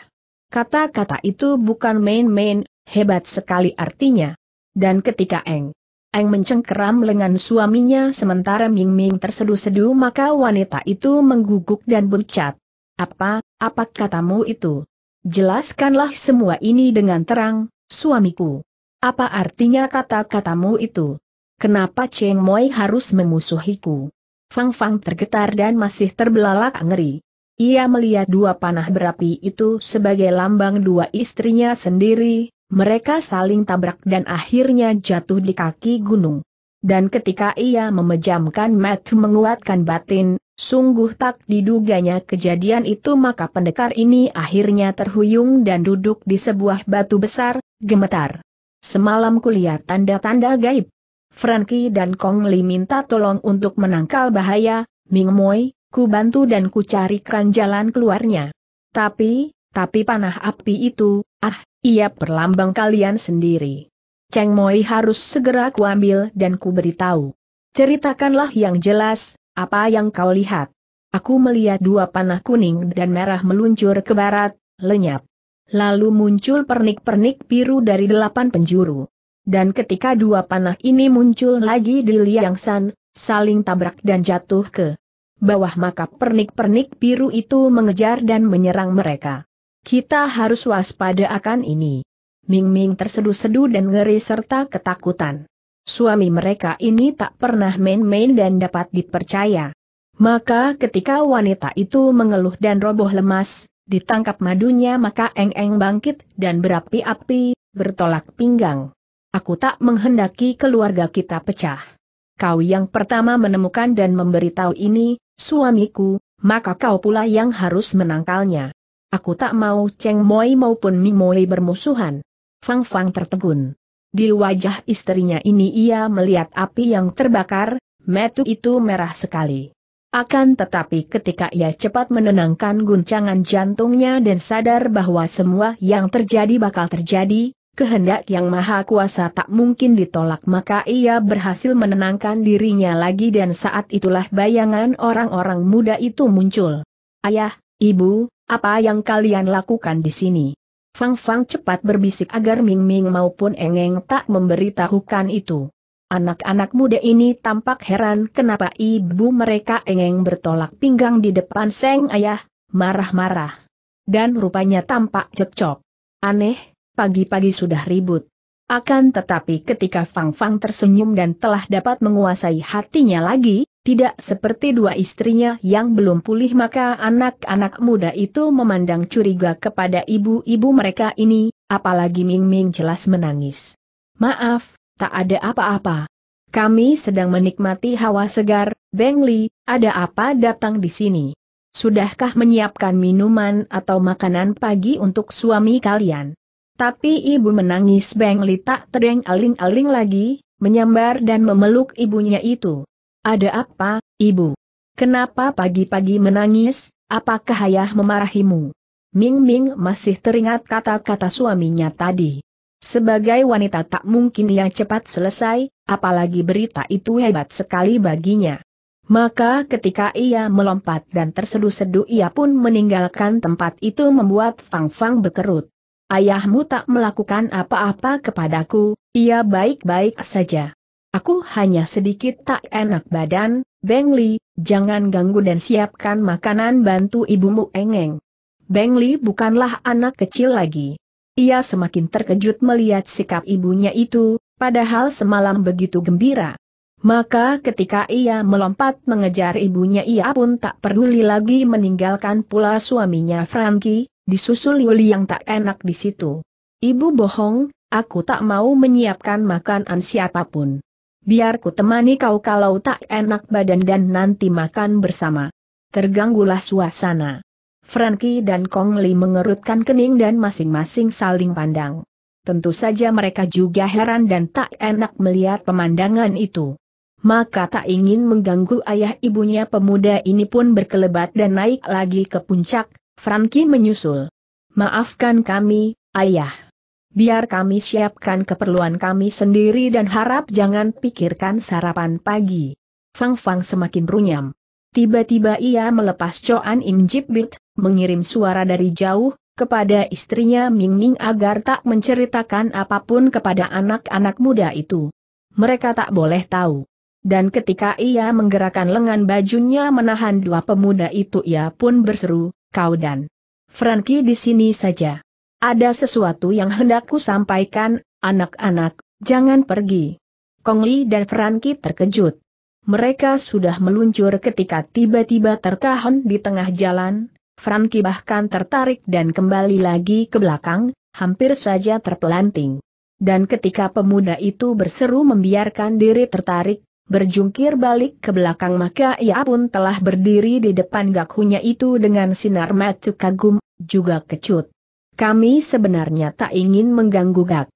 Kata-kata itu bukan main-main, Hebat sekali artinya. Dan ketika Eng Eng mencengkeram lengan suaminya sementara Ming Ming terseduh-seduh maka wanita itu mengguguk dan bercat. Apa, apa katamu itu? Jelaskanlah semua ini dengan terang, suamiku. Apa artinya kata-katamu itu? Kenapa Cheng Moi harus memusuhiku? Fang Fang tergetar dan masih terbelalak ngeri. Ia melihat dua panah berapi itu sebagai lambang dua istrinya sendiri, mereka saling tabrak dan akhirnya jatuh di kaki gunung. Dan ketika ia memejamkan mata menguatkan batin, sungguh tak diduganya kejadian itu maka pendekar ini akhirnya terhuyung dan duduk di sebuah batu besar, gemetar. Semalam kulihat tanda-tanda gaib. Frankie dan Kong Li minta tolong untuk menangkal bahaya, Ming Moi, ku bantu dan ku carikan jalan keluarnya. Tapi, tapi panah api itu, ah, ia perlambang kalian sendiri. Cheng Moi harus segera kuambil dan ku beritahu. Ceritakanlah yang jelas, apa yang kau lihat. Aku melihat dua panah kuning dan merah meluncur ke barat, lenyap. Lalu muncul pernik-pernik biru dari delapan penjuru. Dan ketika dua panah ini muncul lagi di liang san, saling tabrak dan jatuh ke bawah maka pernik-pernik biru itu mengejar dan menyerang mereka. Kita harus waspada akan ini. Ming Ming tersedu-sedu dan ngeri serta ketakutan. Suami mereka ini tak pernah main-main dan dapat dipercaya. Maka ketika wanita itu mengeluh dan roboh lemas, ditangkap madunya maka Eng-Eng bangkit dan berapi-api, bertolak pinggang. Aku tak menghendaki keluarga kita pecah. Kau yang pertama menemukan dan memberitahu ini, suamiku, maka kau pula yang harus menangkalnya. Aku tak mau Cheng Moi maupun Mi Moi bermusuhan. Fang Fang tertegun. Di wajah istrinya ini ia melihat api yang terbakar, metu itu merah sekali. Akan tetapi ketika ia cepat menenangkan guncangan jantungnya dan sadar bahwa semua yang terjadi bakal terjadi, kehendak yang maha kuasa tak mungkin ditolak maka ia berhasil menenangkan dirinya lagi dan saat itulah bayangan orang-orang muda itu muncul. Ayah, ibu, apa yang kalian lakukan di sini? Fang Fang cepat berbisik agar Ming Ming maupun Eng Eng tak memberitahukan itu. Anak-anak muda ini tampak heran kenapa ibu mereka Eng Eng bertolak pinggang di depan Seng Ayah, marah-marah. Dan rupanya tampak cekcok. Aneh, pagi-pagi sudah ribut. Akan tetapi ketika Fang Fang tersenyum dan telah dapat menguasai hatinya lagi, tidak seperti dua istrinya yang belum pulih maka anak-anak muda itu memandang curiga kepada ibu-ibu mereka ini, apalagi Ming Ming jelas menangis. Maaf, tak ada apa-apa. Kami sedang menikmati hawa segar, Beng Li, ada apa datang di sini? Sudahkah menyiapkan minuman atau makanan pagi untuk suami kalian? Tapi ibu menangis Beng Li tak tereng aling-aling lagi, menyambar dan memeluk ibunya itu. Ada apa, ibu? Kenapa pagi-pagi menangis, apakah ayah memarahimu? Ming Ming masih teringat kata-kata suaminya tadi. Sebagai wanita tak mungkin yang cepat selesai, apalagi berita itu hebat sekali baginya. Maka ketika ia melompat dan terseduh-seduh ia pun meninggalkan tempat itu membuat Fang Fang berkerut. Ayahmu tak melakukan apa-apa kepadaku, ia baik-baik saja. Aku hanya sedikit tak enak badan, Beng Li, jangan ganggu dan siapkan makanan bantu ibumu engeng. Beng Li bukanlah anak kecil lagi. Ia semakin terkejut melihat sikap ibunya itu, padahal semalam begitu gembira. Maka ketika ia melompat mengejar ibunya ia pun tak peduli lagi meninggalkan pula suaminya Frankie, disusul Yuli yang tak enak di situ. Ibu bohong, aku tak mau menyiapkan makanan siapapun. Biar ku temani kau kalau tak enak badan dan nanti makan bersama. Terganggulah suasana. Frankie dan Kong Li mengerutkan kening dan masing-masing saling pandang. Tentu saja mereka juga heran dan tak enak melihat pemandangan itu. Maka tak ingin mengganggu ayah ibunya pemuda ini pun berkelebat dan naik lagi ke puncak, Frankie menyusul. Maafkan kami, ayah biar kami siapkan keperluan kami sendiri dan harap jangan pikirkan sarapan pagi. Fang Fang semakin runyam. Tiba-tiba ia melepas coan Im Jibbit, mengirim suara dari jauh, kepada istrinya Ming Ming agar tak menceritakan apapun kepada anak-anak muda itu. Mereka tak boleh tahu. Dan ketika ia menggerakkan lengan bajunya menahan dua pemuda itu ia pun berseru, kau dan Frankie di sini saja. Ada sesuatu yang hendakku sampaikan, anak-anak, jangan pergi. Kong Li dan Franky terkejut. Mereka sudah meluncur ketika tiba-tiba tertahan di tengah jalan, Franky bahkan tertarik dan kembali lagi ke belakang, hampir saja terpelanting. Dan ketika pemuda itu berseru membiarkan diri tertarik, berjungkir balik ke belakang maka ia pun telah berdiri di depan gakunya itu dengan sinar mata kagum, juga kecut. Kami sebenarnya tak ingin mengganggu Gak.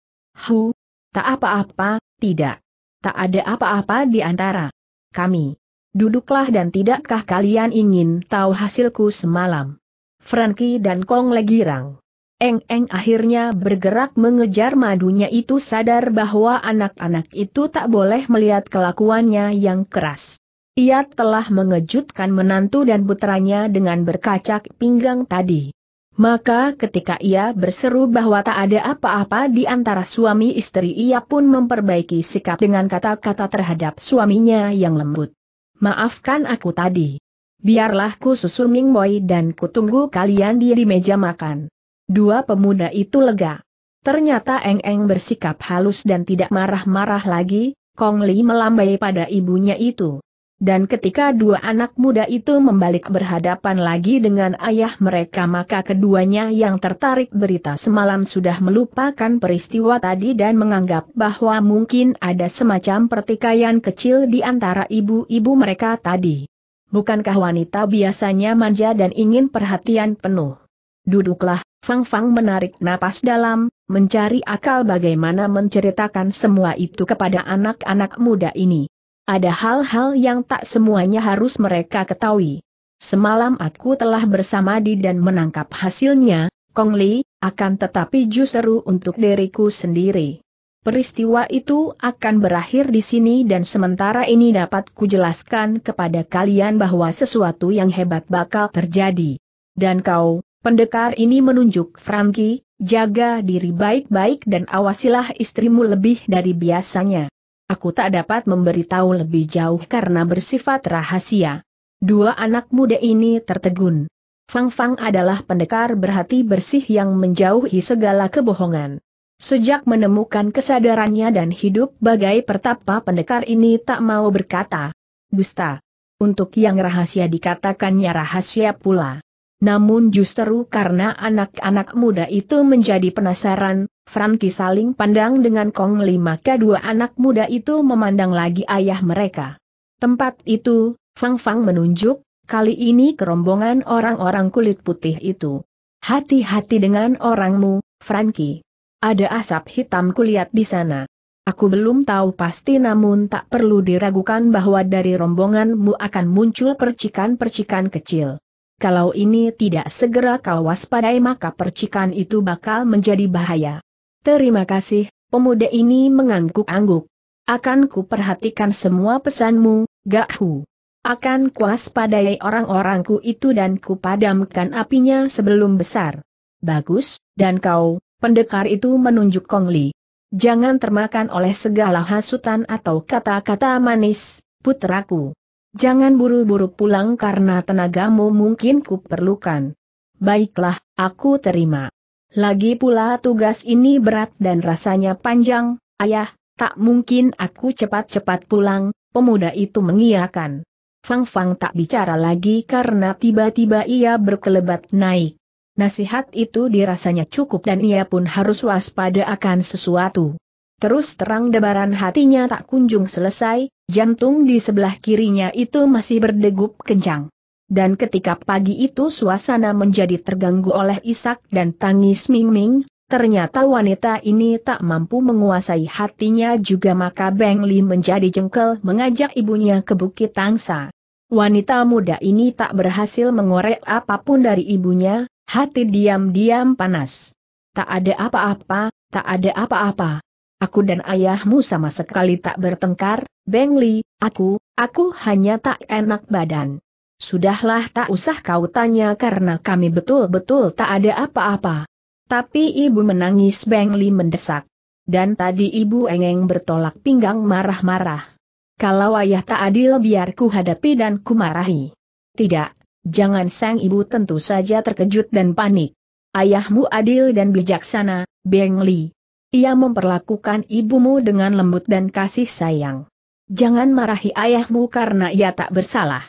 Hu, tak apa-apa, tidak. Tak ada apa-apa di antara kami. Duduklah dan tidakkah kalian ingin tahu hasilku semalam? Frankie dan Kong rang. Eng-eng akhirnya bergerak mengejar madunya itu sadar bahwa anak-anak itu tak boleh melihat kelakuannya yang keras. Ia telah mengejutkan menantu dan putranya dengan berkacak pinggang tadi. Maka ketika ia berseru bahwa tak ada apa-apa di antara suami istri ia pun memperbaiki sikap dengan kata-kata terhadap suaminya yang lembut. Maafkan aku tadi. Biarlah ku susul Ming Boy dan kutunggu kalian di, di meja makan. Dua pemuda itu lega. Ternyata Eng Eng bersikap halus dan tidak marah-marah lagi, Kong Li melambai pada ibunya itu. Dan ketika dua anak muda itu membalik berhadapan lagi dengan ayah mereka maka keduanya yang tertarik berita semalam sudah melupakan peristiwa tadi dan menganggap bahwa mungkin ada semacam pertikaian kecil di antara ibu-ibu mereka tadi. Bukankah wanita biasanya manja dan ingin perhatian penuh? Duduklah, Fang Fang menarik napas dalam, mencari akal bagaimana menceritakan semua itu kepada anak-anak muda ini. Ada hal-hal yang tak semuanya harus mereka ketahui. Semalam aku telah bersama bersamadi dan menangkap hasilnya, Kong Li, akan tetapi justru untuk diriku sendiri. Peristiwa itu akan berakhir di sini dan sementara ini dapat kujelaskan kepada kalian bahwa sesuatu yang hebat bakal terjadi. Dan kau, pendekar ini menunjuk Frankie, jaga diri baik-baik dan awasilah istrimu lebih dari biasanya. Aku tak dapat memberitahu lebih jauh karena bersifat rahasia. Dua anak muda ini tertegun. Fang Fang adalah pendekar berhati bersih yang menjauhi segala kebohongan. Sejak menemukan kesadarannya dan hidup bagai pertapa pendekar ini tak mau berkata. Dusta. Untuk yang rahasia dikatakannya rahasia pula. Namun justru karena anak-anak muda itu menjadi penasaran, Franky saling pandang dengan Kong Li maka dua anak muda itu memandang lagi ayah mereka. Tempat itu, Fang Fang menunjuk, kali ini kerombongan orang-orang kulit putih itu. Hati-hati dengan orangmu, Franky. Ada asap hitam kulihat di sana. Aku belum tahu pasti namun tak perlu diragukan bahwa dari rombonganmu akan muncul percikan-percikan kecil kalau ini tidak segera kau waspadai maka percikan itu bakal menjadi bahaya. Terima kasih, pemuda ini mengangguk-angguk. Akan ku perhatikan semua pesanmu, Gahu. Akan ku waspadai orang-orangku itu dan ku padamkan apinya sebelum besar. Bagus, dan kau, pendekar itu menunjuk Kongli. Jangan termakan oleh segala hasutan atau kata-kata manis, putraku. Jangan buru-buru pulang karena tenagamu mungkin kuperlukan. Baiklah, aku terima. Lagi pula tugas ini berat dan rasanya panjang, ayah, tak mungkin aku cepat-cepat pulang, pemuda itu mengiakan. Fang Fang tak bicara lagi karena tiba-tiba ia berkelebat naik. Nasihat itu dirasanya cukup dan ia pun harus waspada akan sesuatu. Terus terang debaran hatinya tak kunjung selesai, jantung di sebelah kirinya itu masih berdegup kencang. Dan ketika pagi itu suasana menjadi terganggu oleh isak dan tangis Ming Ming, ternyata wanita ini tak mampu menguasai hatinya juga maka Beng Li menjadi jengkel mengajak ibunya ke Bukit Tangsa. Wanita muda ini tak berhasil mengorek apapun dari ibunya, hati diam-diam panas. Tak ada apa-apa, tak ada apa-apa. Aku dan ayahmu sama sekali tak bertengkar, Beng Li, aku, aku hanya tak enak badan. Sudahlah tak usah kau tanya karena kami betul-betul tak ada apa-apa. Tapi ibu menangis Beng Li mendesak. Dan tadi ibu engeng bertolak pinggang marah-marah. Kalau ayah tak adil biar ku hadapi dan ku marahi. Tidak, jangan sang ibu tentu saja terkejut dan panik. Ayahmu adil dan bijaksana, Beng Li. Ia memperlakukan ibumu dengan lembut dan kasih sayang. Jangan marahi ayahmu karena ia tak bersalah.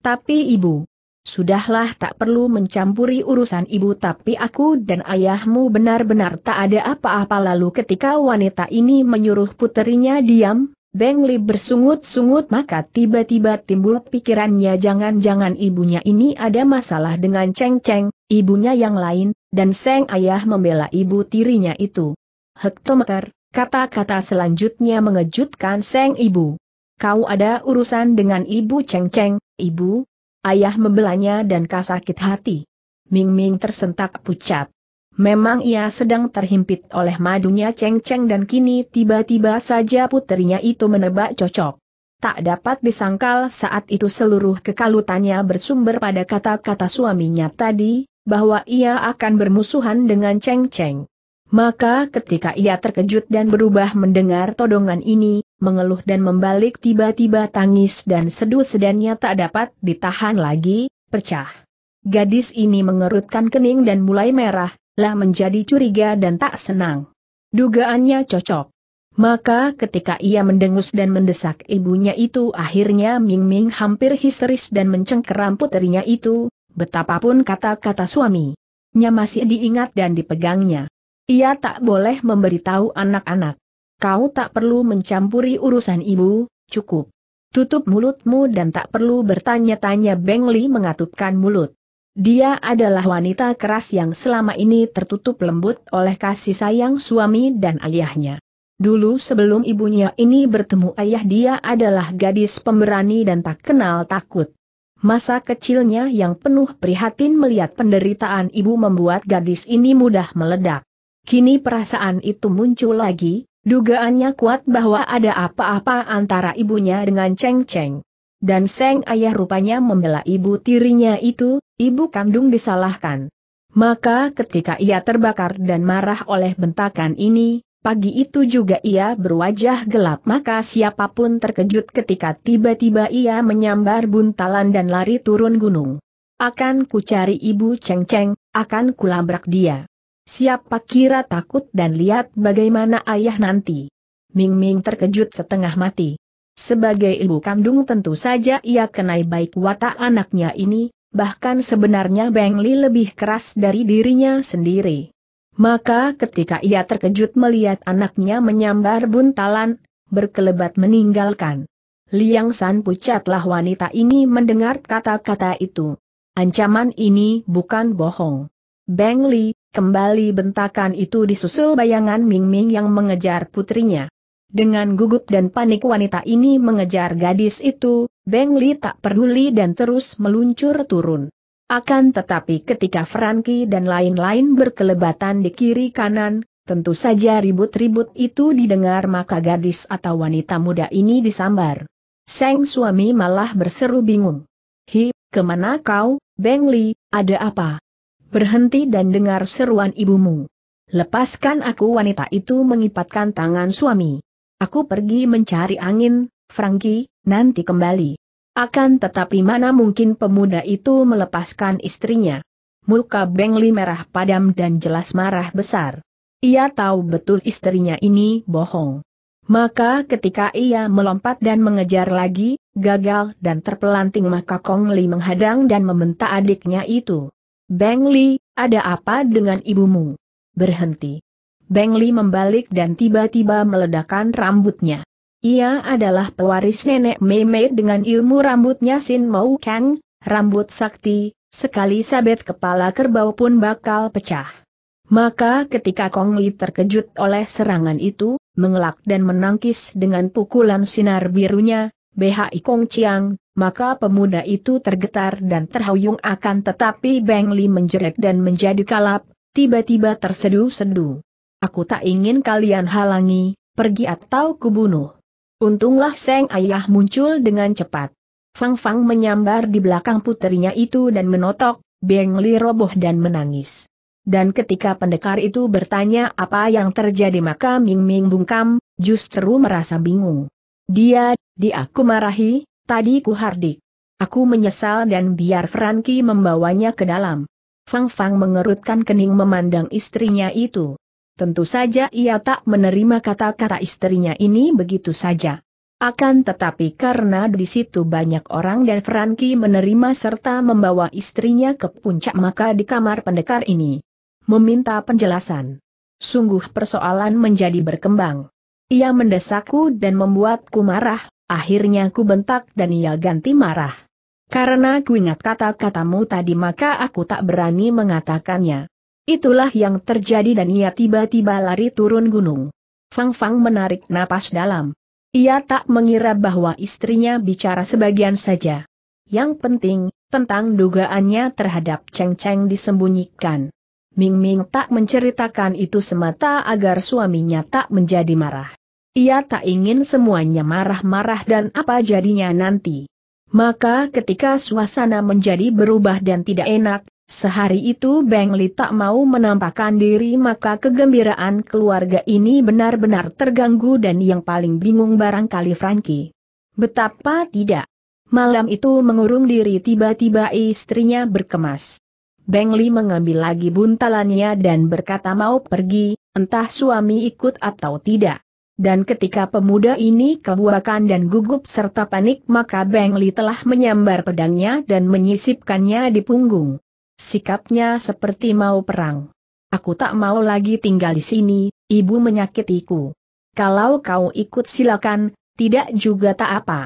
Tapi ibu, sudahlah tak perlu mencampuri urusan ibu tapi aku dan ayahmu benar-benar tak ada apa-apa lalu ketika wanita ini menyuruh puterinya diam, Bengli bersungut-sungut maka tiba-tiba timbul pikirannya jangan-jangan ibunya ini ada masalah dengan Cheng Cheng, ibunya yang lain, dan Seng Ayah membela ibu tirinya itu hektometer, kata-kata selanjutnya mengejutkan Seng Ibu. Kau ada urusan dengan Ibu Ceng Ceng, Ibu? Ayah membelanya dan kasakit hati. Ming Ming tersentak pucat. Memang ia sedang terhimpit oleh madunya ceng-ceng dan kini tiba-tiba saja putrinya itu menebak cocok. Tak dapat disangkal saat itu seluruh kekalutannya bersumber pada kata-kata suaminya tadi, bahwa ia akan bermusuhan dengan ceng-ceng. Maka ketika ia terkejut dan berubah mendengar todongan ini, mengeluh dan membalik tiba-tiba tangis dan seduh sedannya tak dapat ditahan lagi, pecah. Gadis ini mengerutkan kening dan mulai merah, lah menjadi curiga dan tak senang. Dugaannya cocok. Maka ketika ia mendengus dan mendesak ibunya itu akhirnya Ming Ming hampir histeris dan mencengkeram puterinya itu, betapapun kata-kata suami. Nya masih diingat dan dipegangnya. Ia tak boleh memberitahu anak-anak. Kau tak perlu mencampuri urusan ibu, cukup. Tutup mulutmu dan tak perlu bertanya-tanya Beng Li mengatupkan mulut. Dia adalah wanita keras yang selama ini tertutup lembut oleh kasih sayang suami dan ayahnya. Dulu sebelum ibunya ini bertemu ayah dia adalah gadis pemberani dan tak kenal takut. Masa kecilnya yang penuh prihatin melihat penderitaan ibu membuat gadis ini mudah meledak. Kini perasaan itu muncul lagi, dugaannya kuat bahwa ada apa-apa antara ibunya dengan Cheng Cheng. Dan Seng ayah rupanya membela ibu tirinya itu, ibu kandung disalahkan. Maka ketika ia terbakar dan marah oleh bentakan ini, Pagi itu juga ia berwajah gelap maka siapapun terkejut ketika tiba-tiba ia menyambar buntalan dan lari turun gunung. Akan ku cari ibu Cheng Cheng, akan kulabrak dia. Siapa kira takut dan lihat bagaimana ayah nanti. Ming Ming terkejut setengah mati. Sebagai ibu kandung tentu saja ia kenai baik watak anaknya ini, bahkan sebenarnya Beng Li lebih keras dari dirinya sendiri. Maka ketika ia terkejut melihat anaknya menyambar buntalan, berkelebat meninggalkan. Liang San pucatlah wanita ini mendengar kata-kata itu. Ancaman ini bukan bohong. Beng Li, Kembali bentakan itu disusul bayangan Ming Ming yang mengejar putrinya. Dengan gugup dan panik wanita ini mengejar gadis itu, Beng Li tak peduli dan terus meluncur turun. Akan tetapi ketika Frankie dan lain-lain berkelebatan di kiri kanan, tentu saja ribut-ribut itu didengar maka gadis atau wanita muda ini disambar. Seng suami malah berseru bingung. Hi, kemana kau, Beng Li, ada apa? berhenti dan dengar seruan ibumu. Lepaskan aku wanita itu mengipatkan tangan suami. Aku pergi mencari angin, Frankie, nanti kembali. Akan tetapi mana mungkin pemuda itu melepaskan istrinya. Muka Bengli merah padam dan jelas marah besar. Ia tahu betul istrinya ini bohong. Maka ketika ia melompat dan mengejar lagi, gagal dan terpelanting maka Kong Li menghadang dan membentak adiknya itu. Beng Li, ada apa dengan ibumu? Berhenti. Beng Li membalik dan tiba-tiba meledakkan rambutnya. Ia adalah pewaris nenek Mei Mei dengan ilmu rambutnya Sin Mou Kang, rambut sakti, sekali sabet kepala kerbau pun bakal pecah. Maka ketika Kong Li terkejut oleh serangan itu, mengelak dan menangkis dengan pukulan sinar birunya, BHI Kong Chiang, maka pemuda itu tergetar dan terhuyung akan tetapi Beng Li menjerit dan menjadi kalap, tiba-tiba terseduh sedu. Aku tak ingin kalian halangi, pergi atau kubunuh. Untunglah Seng Ayah muncul dengan cepat. Fang Fang menyambar di belakang puterinya itu dan menotok, Beng Li roboh dan menangis. Dan ketika pendekar itu bertanya apa yang terjadi maka Ming Ming bungkam, justru merasa bingung. Dia dia aku marahi, tadi ku hardik. Aku menyesal dan biar Franky membawanya ke dalam. Fang Fang mengerutkan kening memandang istrinya itu. Tentu saja ia tak menerima kata-kata istrinya ini begitu saja. Akan tetapi karena di situ banyak orang dan Franky menerima serta membawa istrinya ke puncak maka di kamar pendekar ini meminta penjelasan. Sungguh persoalan menjadi berkembang. Ia mendesakku dan membuatku marah, Akhirnya ku bentak dan ia ganti marah. Karena ku ingat kata-katamu tadi maka aku tak berani mengatakannya. Itulah yang terjadi dan ia tiba-tiba lari turun gunung. Fang Fang menarik napas dalam. Ia tak mengira bahwa istrinya bicara sebagian saja. Yang penting, tentang dugaannya terhadap Cheng Cheng disembunyikan. Ming Ming tak menceritakan itu semata agar suaminya tak menjadi marah. Ia tak ingin semuanya marah-marah dan apa jadinya nanti. Maka ketika suasana menjadi berubah dan tidak enak, sehari itu Beng Li tak mau menampakkan diri maka kegembiraan keluarga ini benar-benar terganggu dan yang paling bingung barangkali Frankie. Betapa tidak. Malam itu mengurung diri tiba-tiba istrinya berkemas. Beng Li mengambil lagi buntalannya dan berkata mau pergi, entah suami ikut atau tidak. Dan ketika pemuda ini kebuakan dan gugup serta panik maka Beng Li telah menyambar pedangnya dan menyisipkannya di punggung. Sikapnya seperti mau perang. Aku tak mau lagi tinggal di sini, ibu menyakitiku. Kalau kau ikut silakan, tidak juga tak apa.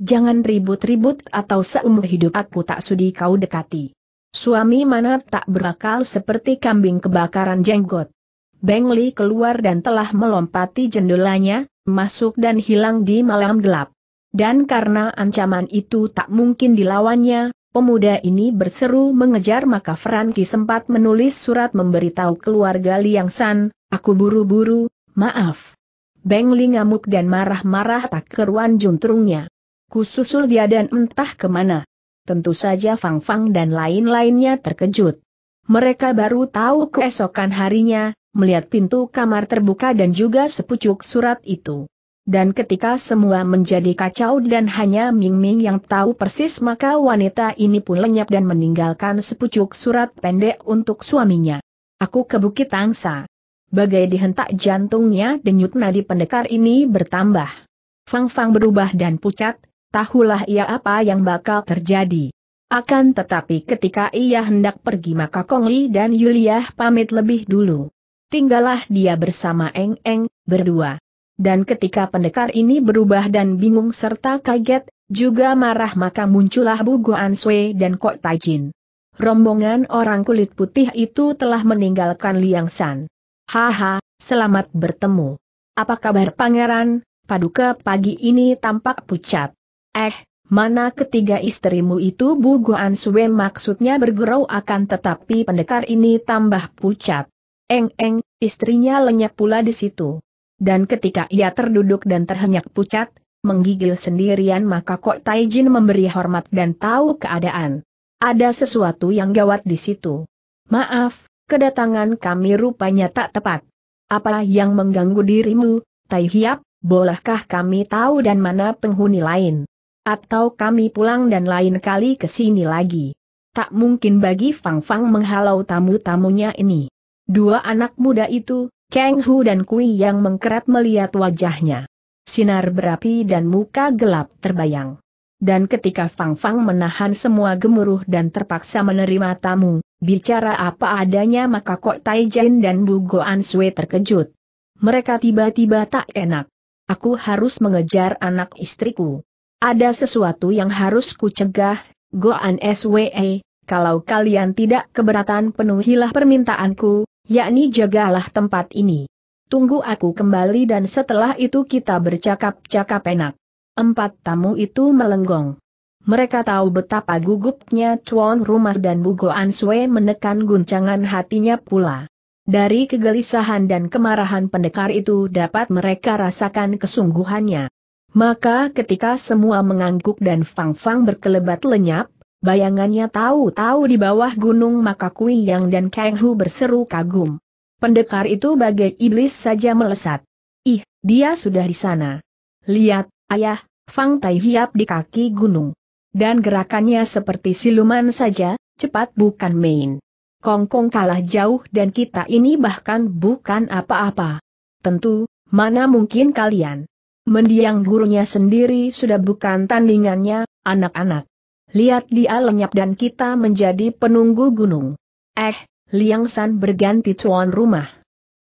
Jangan ribut-ribut atau seumur hidup aku tak sudi kau dekati. Suami mana tak berakal seperti kambing kebakaran jenggot. Beng Li keluar dan telah melompati jendelanya, masuk dan hilang di malam gelap. Dan karena ancaman itu tak mungkin dilawannya, pemuda ini berseru mengejar maka Franky sempat menulis surat memberitahu keluarga Liang San, aku buru-buru, maaf. Beng Li ngamuk dan marah-marah tak keruan juntrungnya. Kususul dia dan entah kemana. Tentu saja Fang Fang dan lain-lainnya terkejut. Mereka baru tahu keesokan harinya, melihat pintu kamar terbuka dan juga sepucuk surat itu. Dan ketika semua menjadi kacau dan hanya Ming Ming yang tahu persis maka wanita ini pun lenyap dan meninggalkan sepucuk surat pendek untuk suaminya. Aku ke Bukit Tangsa. Bagai dihentak jantungnya denyut nadi pendekar ini bertambah. Fang Fang berubah dan pucat, tahulah ia apa yang bakal terjadi. Akan tetapi ketika ia hendak pergi maka Kongli dan Yulia pamit lebih dulu tinggallah dia bersama Eng Eng, berdua. Dan ketika pendekar ini berubah dan bingung serta kaget, juga marah maka muncullah Bu Guan Sui dan Kok Tajin. Rombongan orang kulit putih itu telah meninggalkan Liang San. Haha, selamat bertemu. Apa kabar pangeran? Paduka pagi ini tampak pucat. Eh, mana ketiga istrimu itu Bu Guan Swe maksudnya bergerau akan tetapi pendekar ini tambah pucat. Eng-eng, istrinya lenyap pula di situ. Dan ketika ia terduduk dan terhenyak pucat, menggigil sendirian maka kok Taijin memberi hormat dan tahu keadaan. Ada sesuatu yang gawat di situ. Maaf, kedatangan kami rupanya tak tepat. Apa yang mengganggu dirimu, Tai Hiap, bolehkah kami tahu dan mana penghuni lain? Atau kami pulang dan lain kali ke sini lagi? Tak mungkin bagi Fang Fang menghalau tamu-tamunya ini. Dua anak muda itu, Kang Hu dan Kui yang mengkerat melihat wajahnya. Sinar berapi dan muka gelap terbayang. Dan ketika Fang Fang menahan semua gemuruh dan terpaksa menerima tamu, bicara apa adanya maka Kok Tai Jin dan Bu Goan Sui terkejut. Mereka tiba-tiba tak enak. Aku harus mengejar anak istriku. Ada sesuatu yang harus kucegah, An SWE, kalau kalian tidak keberatan penuhilah permintaanku, yakni jagalah tempat ini. Tunggu aku kembali dan setelah itu kita bercakap-cakap enak. Empat tamu itu melenggong. Mereka tahu betapa gugupnya Chuan Rumas dan Bugo Ansue menekan guncangan hatinya pula. Dari kegelisahan dan kemarahan pendekar itu dapat mereka rasakan kesungguhannya. Maka ketika semua mengangguk dan Fang Fang berkelebat lenyap, Bayangannya tahu-tahu di bawah gunung maka Kui Yang dan Kang Hu berseru kagum. Pendekar itu bagai iblis saja melesat. Ih, dia sudah di sana. Lihat, ayah, Fang Tai Hiap di kaki gunung. Dan gerakannya seperti siluman saja, cepat bukan main. Kongkong kalah jauh dan kita ini bahkan bukan apa-apa. Tentu, mana mungkin kalian. Mendiang gurunya sendiri sudah bukan tandingannya, anak-anak. Lihat dia lenyap dan kita menjadi penunggu gunung. Eh, Liang San berganti tuan rumah.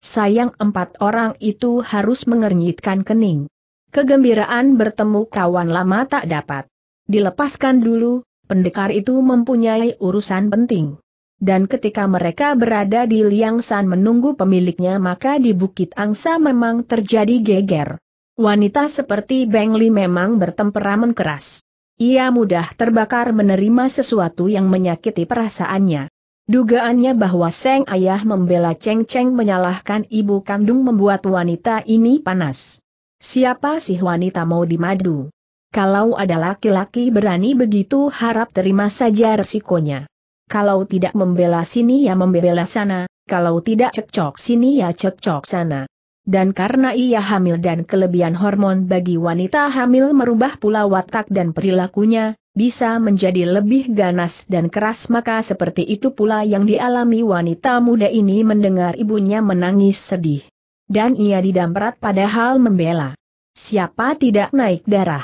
Sayang empat orang itu harus mengernyitkan kening. Kegembiraan bertemu kawan lama tak dapat. Dilepaskan dulu, pendekar itu mempunyai urusan penting. Dan ketika mereka berada di Liang San menunggu pemiliknya maka di Bukit Angsa memang terjadi geger. Wanita seperti Beng Li memang bertemperamen keras. Ia mudah terbakar menerima sesuatu yang menyakiti perasaannya. Dugaannya bahwa Seng Ayah membela Cheng Cheng menyalahkan ibu kandung membuat wanita ini panas. Siapa sih wanita mau dimadu? Kalau ada laki-laki berani begitu harap terima saja resikonya. Kalau tidak membela sini ya membela sana, kalau tidak cekcok sini ya cekcok sana dan karena ia hamil dan kelebihan hormon bagi wanita hamil merubah pula watak dan perilakunya, bisa menjadi lebih ganas dan keras maka seperti itu pula yang dialami wanita muda ini mendengar ibunya menangis sedih. Dan ia didamprat padahal membela. Siapa tidak naik darah?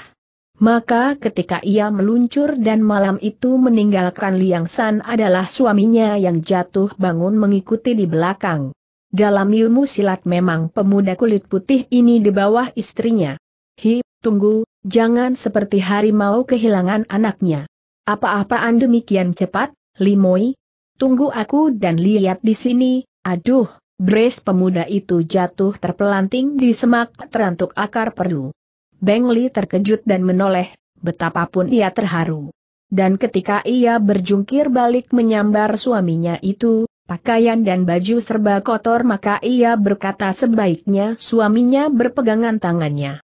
Maka ketika ia meluncur dan malam itu meninggalkan Liang San adalah suaminya yang jatuh bangun mengikuti di belakang. Dalam ilmu silat memang pemuda kulit putih ini di bawah istrinya. Hi, tunggu, jangan seperti harimau kehilangan anaknya. Apa-apaan demikian cepat, Limoi? Tunggu aku dan lihat di sini, aduh, Brace pemuda itu jatuh terpelanting di semak terantuk akar perdu. Bengli terkejut dan menoleh, betapapun ia terharu. Dan ketika ia berjungkir balik menyambar suaminya itu, pakaian dan baju serba kotor maka ia berkata sebaiknya suaminya berpegangan tangannya.